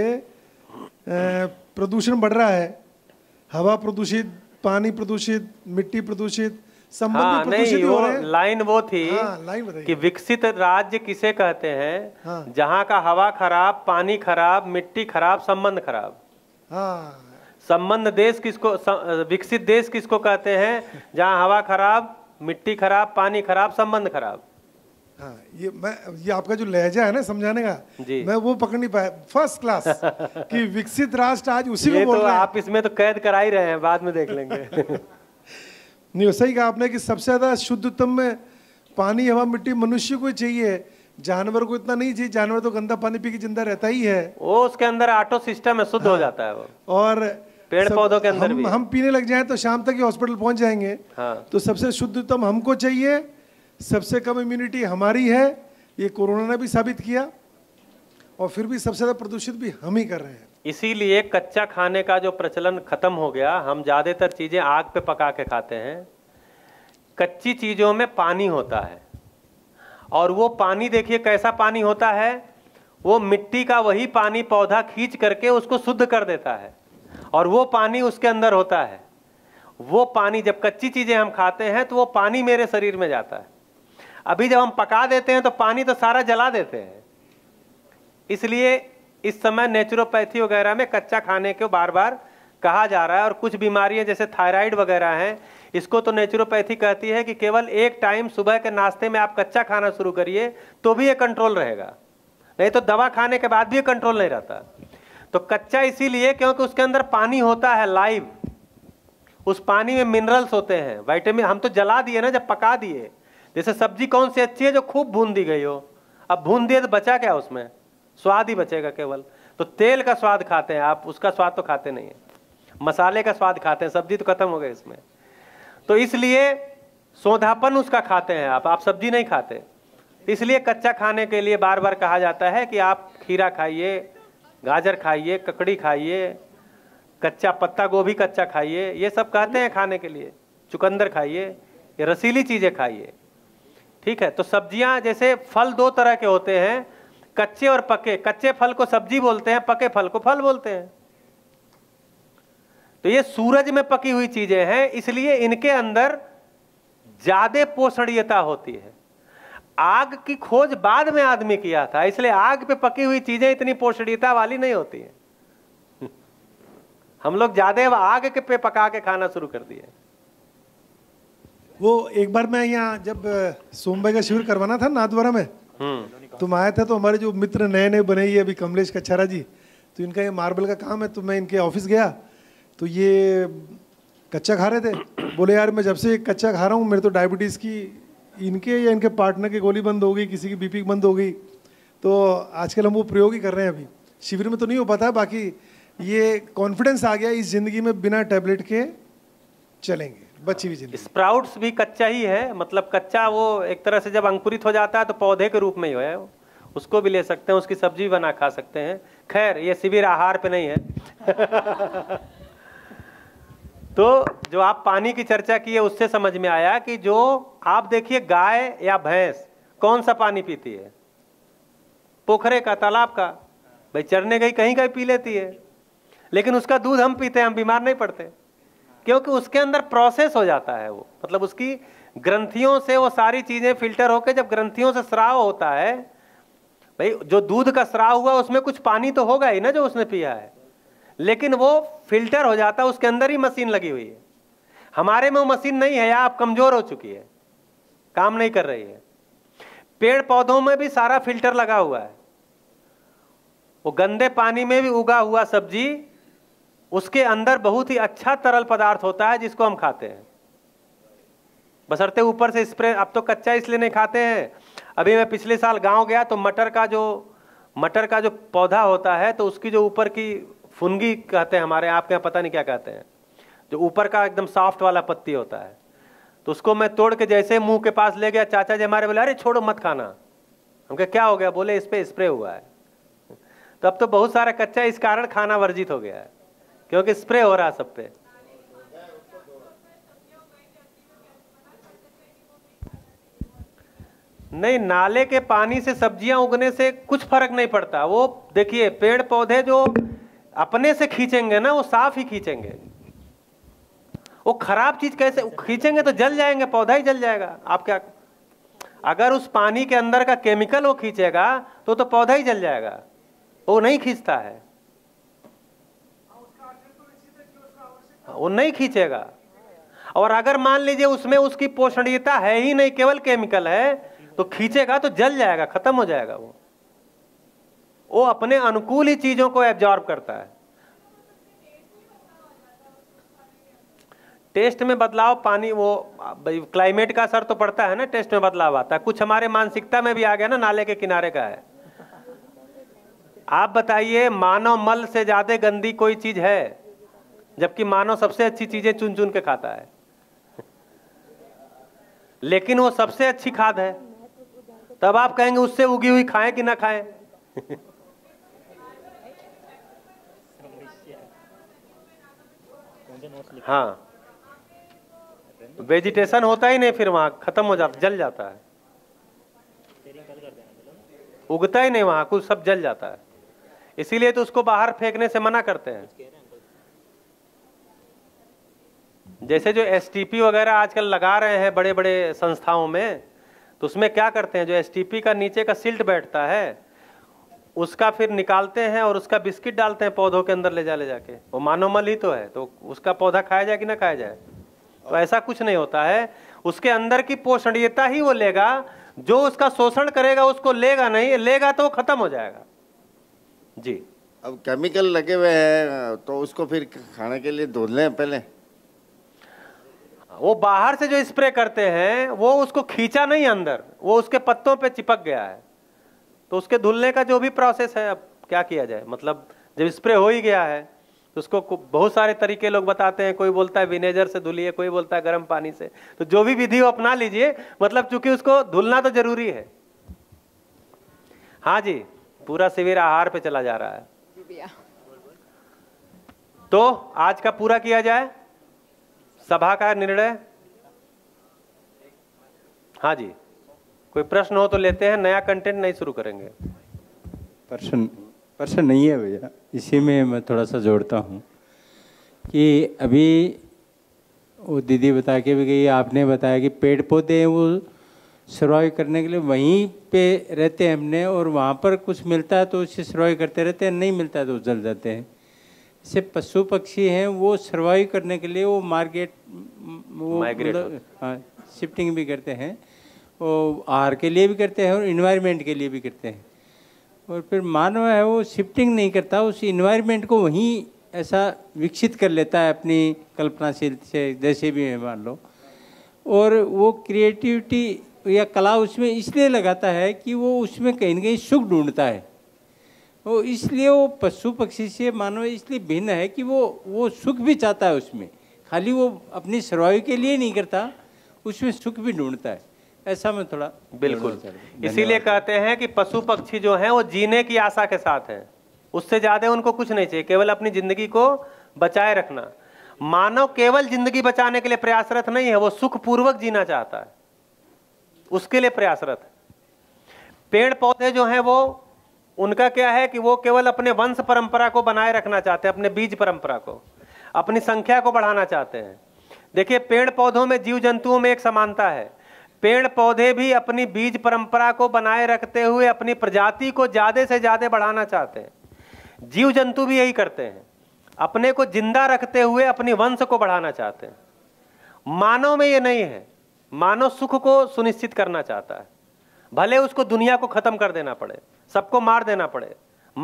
प्रदूषण बढ़ रहा है हवा प्रदूषित पानी प्रदूषित मिट्टी प्रदूषित हाँ, नहीं वो लाइन वो थी हाँ, कि विकसित राज्य किसे कहते हैं हाँ, जहाँ का हवा खराब पानी खराब मिट्टी खराब संबंध खराब हाँ संबंध देश किसको विकसित देश किसको कहते हैं जहाँ हवा खराब मिट्टी खराब पानी खराब संबंध खराब हाँ ये मैं ये आपका जो लहजा है ना समझाने का जी मैं वो पकड़ नहीं पाया फर्स्ट क्लास <laughs> कि विकसित राष्ट्र आज उसी में बोल तो रहे हैं आप इसमें तो कैद करा ही रहे हैं बाद में देख लेंगे <laughs> नहीं सही कहा आपने कि सबसे ज्यादा शुद्धतम में पानी हवा मिट्टी मनुष्य को चाहिए जानवर को इतना नहीं चाहिए जानवर तो गंदा पानी पी के जिंदा रहता ही है वो उसके अंदर ऑटो सिस्टम है शुद्ध हाँ, हो जाता है वो और पेड़ पौधों के अंदर हम, भी हम पीने लग जाए तो शाम तक ही हॉस्पिटल पहुंच जाएंगे हाँ। तो सबसे शुद्धतम हमको चाहिए सबसे कम इम्यूनिटी हमारी है ये कोरोना ने भी साबित किया और फिर भी सबसे ज़्यादा प्रदूषित भी हम ही कर रहे हैं इसीलिए कच्चा खाने का जो प्रचलन खत्म हो गया हम ज़्यादातर चीज़ें आग पे पका के खाते हैं कच्ची चीज़ों में पानी होता है और वो पानी देखिए कैसा पानी होता है वो मिट्टी का वही पानी पौधा खींच करके उसको शुद्ध कर देता है और वो पानी उसके अंदर होता है वो पानी जब कच्ची चीज़ें हम खाते हैं तो वो पानी मेरे शरीर में जाता है अभी जब हम पका देते हैं तो पानी तो सारा जला देते हैं इसलिए इस समय नेचुरोपैथी वगैरह में कच्चा खाने को बार बार कहा जा रहा है और कुछ बीमारियां जैसे थायराइड वगैरह हैं इसको तो नेचुरोपैथी कहती है कि केवल एक टाइम सुबह के नाश्ते में आप कच्चा खाना शुरू करिए तो भी ये कंट्रोल रहेगा नहीं तो दवा खाने के बाद भी कंट्रोल नहीं रहता तो कच्चा इसीलिए क्योंकि उसके अंदर पानी होता है लाइव उस पानी में मिनरल्स होते हैं वाइटामिन हम तो जला दिए ना जब पका दिए जैसे सब्जी कौन सी अच्छी है जो खूब भून दी गई हो अब भून दिए तो बचा क्या उसमें स्वाद ही बचेगा केवल तो तेल का स्वाद खाते हैं आप उसका स्वाद तो खाते नहीं है मसाले का स्वाद खाते हैं सब्जी तो खत्म हो गई इसमें तो इसलिए सोधापन उसका खाते हैं आप आप सब्जी नहीं खाते इसलिए कच्चा खाने के लिए बार बार कहा जाता है कि आप खीरा खाइए गाजर खाइए ककड़ी खाइए कच्चा पत्ता गोभी कच्चा खाइए ये सब कहते हैं खाने के लिए चुकंदर खाइए ये रसीली चीज़ें खाइए ठीक है तो सब्जियां जैसे फल दो तरह के होते हैं कच्चे और पके कच्चे फल को सब्जी बोलते हैं पके फल को फल बोलते हैं तो ये सूरज में पकी हुई चीजें हैं इसलिए इनके अंदर ज्यादा पोषणीयता होती है आग की खोज बाद में आदमी किया था इसलिए आग पे पकी हुई चीजें इतनी पोषणीयता वाली नहीं होती है हम लोग ज्यादा आग के पे पका के खाना शुरू कर दिए वो एक बार मैं यहाँ जब सोमबाई का शिविर करवाना था नाथवरा में हम्म। तुम आए थे तो हमारे जो मित्र नए नए बने ये अभी कमलेश कच्छारा जी तो इनका ये मार्बल का काम है तो मैं इनके ऑफिस गया तो ये कच्चा खा रहे थे बोले यार मैं जब से कच्चा खा रहा हूँ मेरे तो डायबिटीज़ की इनके या इनके पार्टनर की गोली बंद हो गई किसी की बीपी बंद हो गई तो आजकल हम वो प्रयोग ही कर रहे हैं अभी शिविर में तो नहीं हो पाता बाकी ये कॉन्फिडेंस आ गया इस जिंदगी में बिना टैबलेट के चलेंगे बच्ची भी जिंदगी स्प्राउट्स भी कच्चा ही है मतलब कच्चा वो एक तरह से जब अंकुरित हो जाता है तो पौधे के रूप में ही है उसको भी ले सकते हैं उसकी सब्जी बना खा सकते हैं खैर ये शिविर आहार पे नहीं है <laughs> तो जो आप पानी की चर्चा की है उससे समझ में आया कि जो आप देखिए गाय या भैंस कौन सा पानी पीती है पोखरे का तालाब का भाई चरने गई कहीं कहीं पी लेती है लेकिन उसका दूध हम पीते हैं हम बीमार नहीं पड़ते क्योंकि उसके अंदर प्रोसेस हो जाता है वो मतलब उसकी ग्रंथियों से वो सारी चीज़ें फिल्टर होकर जब ग्रंथियों से श्राव होता है भाई जो दूध का श्राव हुआ उसमें कुछ पानी तो होगा ही ना जो उसने पिया है लेकिन वो फिल्टर हो जाता है उसके अंदर ही मशीन लगी हुई है हमारे में वो मशीन नहीं है या आप कमजोर हो चुकी है काम नहीं कर रही है पेड़ पौधों में भी सारा फिल्टर लगा हुआ है वो गंदे पानी में भी उगा हुआ सब्जी उसके अंदर बहुत ही अच्छा तरल पदार्थ होता है जिसको हम खाते हैं बसरते ऊपर से स्प्रे अब तो कच्चा इसलिए नहीं खाते हैं अभी मैं पिछले साल गांव गया तो मटर का जो मटर का जो पौधा होता है तो उसकी जो ऊपर की फुनगी कहते हैं हमारे आपके यहाँ पता नहीं क्या कहते हैं जो ऊपर का एकदम सॉफ्ट वाला पत्ती होता है तो उसको मैं तोड़ के जैसे मुंह के पास ले गया चाचा जी हमारे बोले अरे छोड़ो मत खाना हम कहे क्या हो गया बोले इस पर स्प्रे हुआ है तो अब तो बहुत सारा कच्चा इस कारण खाना वर्जित हो गया है क्योंकि स्प्रे हो रहा है सब पे नहीं नाले के पानी से सब्जियां उगने से कुछ फर्क नहीं पड़ता वो देखिए पेड़ पौधे जो अपने से खींचेंगे ना वो साफ ही खींचेंगे वो खराब चीज कैसे खींचेंगे तो जल जाएंगे पौधा ही जल जाएगा आप क्या अगर उस पानी के अंदर का केमिकल वो खींचेगा तो तो पौधा ही जल जाएगा वो नहीं खींचता है वो नहीं खींचेगा और अगर मान लीजिए उसमें उसकी पोषणीयता है ही नहीं केवल केमिकल है तो खींचेगा तो जल जाएगा खत्म हो जाएगा वो वो अपने अनुकूल ही चीज़ों को एब्जॉर्ब करता है टेस्ट में बदलाव पानी वो क्लाइमेट का असर तो पड़ता है ना टेस्ट में बदलाव आता है कुछ हमारे मानसिकता में भी आ गया ना नाले के किनारे का है आप बताइए मानव मल से ज़्यादा गंदी कोई चीज़ है जबकि मानव सबसे अच्छी चीज़ें चुन चुन के खाता है लेकिन वो सबसे अच्छी खाद है तब आप कहेंगे उससे उगी हुई खाएं कि ना खाएं हाँ वेजिटेशन होता ही नहीं फिर वहाँ खत्म हो जाता जल जाता है उगता ही नहीं वहाँ कुछ सब जल जाता है इसीलिए तो उसको बाहर फेंकने से मना करते हैं जैसे जो एस वगैरह आजकल लगा रहे हैं बड़े बड़े संस्थाओं में तो उसमें क्या करते हैं जो एस का नीचे का सिल्ट बैठता है उसका फिर निकालते हैं और उसका बिस्किट डालते हैं पौधों के अंदर ले जा ले जाके वो मानोमल ही तो है तो उसका पौधा खाया जाए कि ना खाया जाए तो ऐसा कुछ नहीं होता है उसके अंदर की पोषणीयता ही वो लेगा जो उसका शोषण करेगा उसको लेगा नहीं लेगा तो वो खत्म हो जाएगा जी अब केमिकल लगे हुए हैं तो उसको फिर खाने के लिए धो लें पहले वो बाहर से जो स्प्रे करते हैं वो उसको खींचा नहीं अंदर वो उसके पत्तों पे चिपक गया है तो उसके धुलने का जो भी प्रोसेस है अब क्या किया जाए मतलब जब स्प्रे हो ही गया है तो उसको बहुत सारे तरीके लोग बताते हैं कोई बोलता है विनेजर से धुलिए कोई बोलता है गर्म पानी से तो जो भी विधि हो अपना लीजिए मतलब चूंकि उसको धुलना तो जरूरी है हाँ जी पूरा शिविर आहार पे चला जा रहा है तो आज का पूरा किया जाए सभा का निर्णय हाँ जी कोई प्रश्न हो तो लेते हैं नया कंटेंट नहीं शुरू करेंगे प्रश्न प्रश्न नहीं है भैया इसी में मैं थोड़ा सा जोड़ता हूँ कि अभी वो दीदी बता के भी गई आपने बताया कि पेड़ पौधे हैं वो सर्वाइव करने के लिए वहीं पे रहते हैं हमने और वहाँ पर कुछ मिलता है तो उससे सर्वाइव करते रहते हैं नहीं मिलता है तो जल जाते हैं ऐसे पशु पक्षी हैं वो सर्वाइव करने के लिए वो मार्केट वो शिफ्टिंग मतलब, हाँ, भी करते हैं वो आहार के लिए भी करते हैं और इन्वायरमेंट के लिए भी करते हैं और फिर मानव है वो शिफ्टिंग नहीं करता उस इन्वायरमेंट को वहीं ऐसा विकसित कर लेता है अपनी कल्पनाशील से जैसे भी है मान लो और वो क्रिएटिविटी या कला उसमें इसलिए लगाता है कि वो उसमें कहीं ना कहीं सुख ढूंढता है वो इसलिए वो पशु पक्षी से मानव इसलिए भिन्न है कि वो वो सुख भी चाहता है उसमें खाली वो अपनी सर्वाइव के लिए नहीं करता उसमें सुख भी ढूंढता है ऐसा में थोड़ा बिल्कुल इसीलिए कहते हैं कि पशु पक्षी जो हैं वो जीने की आशा के साथ हैं उससे ज़्यादा उनको कुछ नहीं चाहिए केवल अपनी ज़िंदगी को बचाए रखना मानव केवल ज़िंदगी बचाने के लिए प्रयासरत नहीं है वो सुखपूर्वक जीना चाहता है उसके लिए प्रयासरत पेड़ पौधे जो हैं वो उनका क्या है कि वो केवल अपने वंश परंपरा को बनाए रखना चाहते हैं अपने बीज परंपरा को अपनी संख्या को बढ़ाना चाहते हैं देखिए पेड़ पौधों में जीव जंतुओं में एक समानता है पेड़ पौधे भी अपनी बीज परंपरा को बनाए रखते हुए अपनी प्रजाति को ज़्यादा से ज़्यादा बढ़ाना चाहते हैं जीव जंतु भी यही करते हैं अपने को जिंदा रखते हुए अपनी वंश को बढ़ाना चाहते हैं मानव में ये नहीं है मानव सुख को सुनिश्चित करना चाहता है भले उसको दुनिया को खत्म कर देना पड़े सबको मार देना पड़े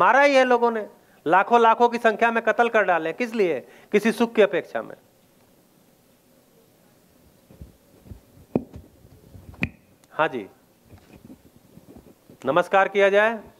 मारा ही है लोगों ने लाखों लाखों की संख्या में कत्ल कर डाले किस लिए किसी सुख की अपेक्षा में हाँ जी नमस्कार किया जाए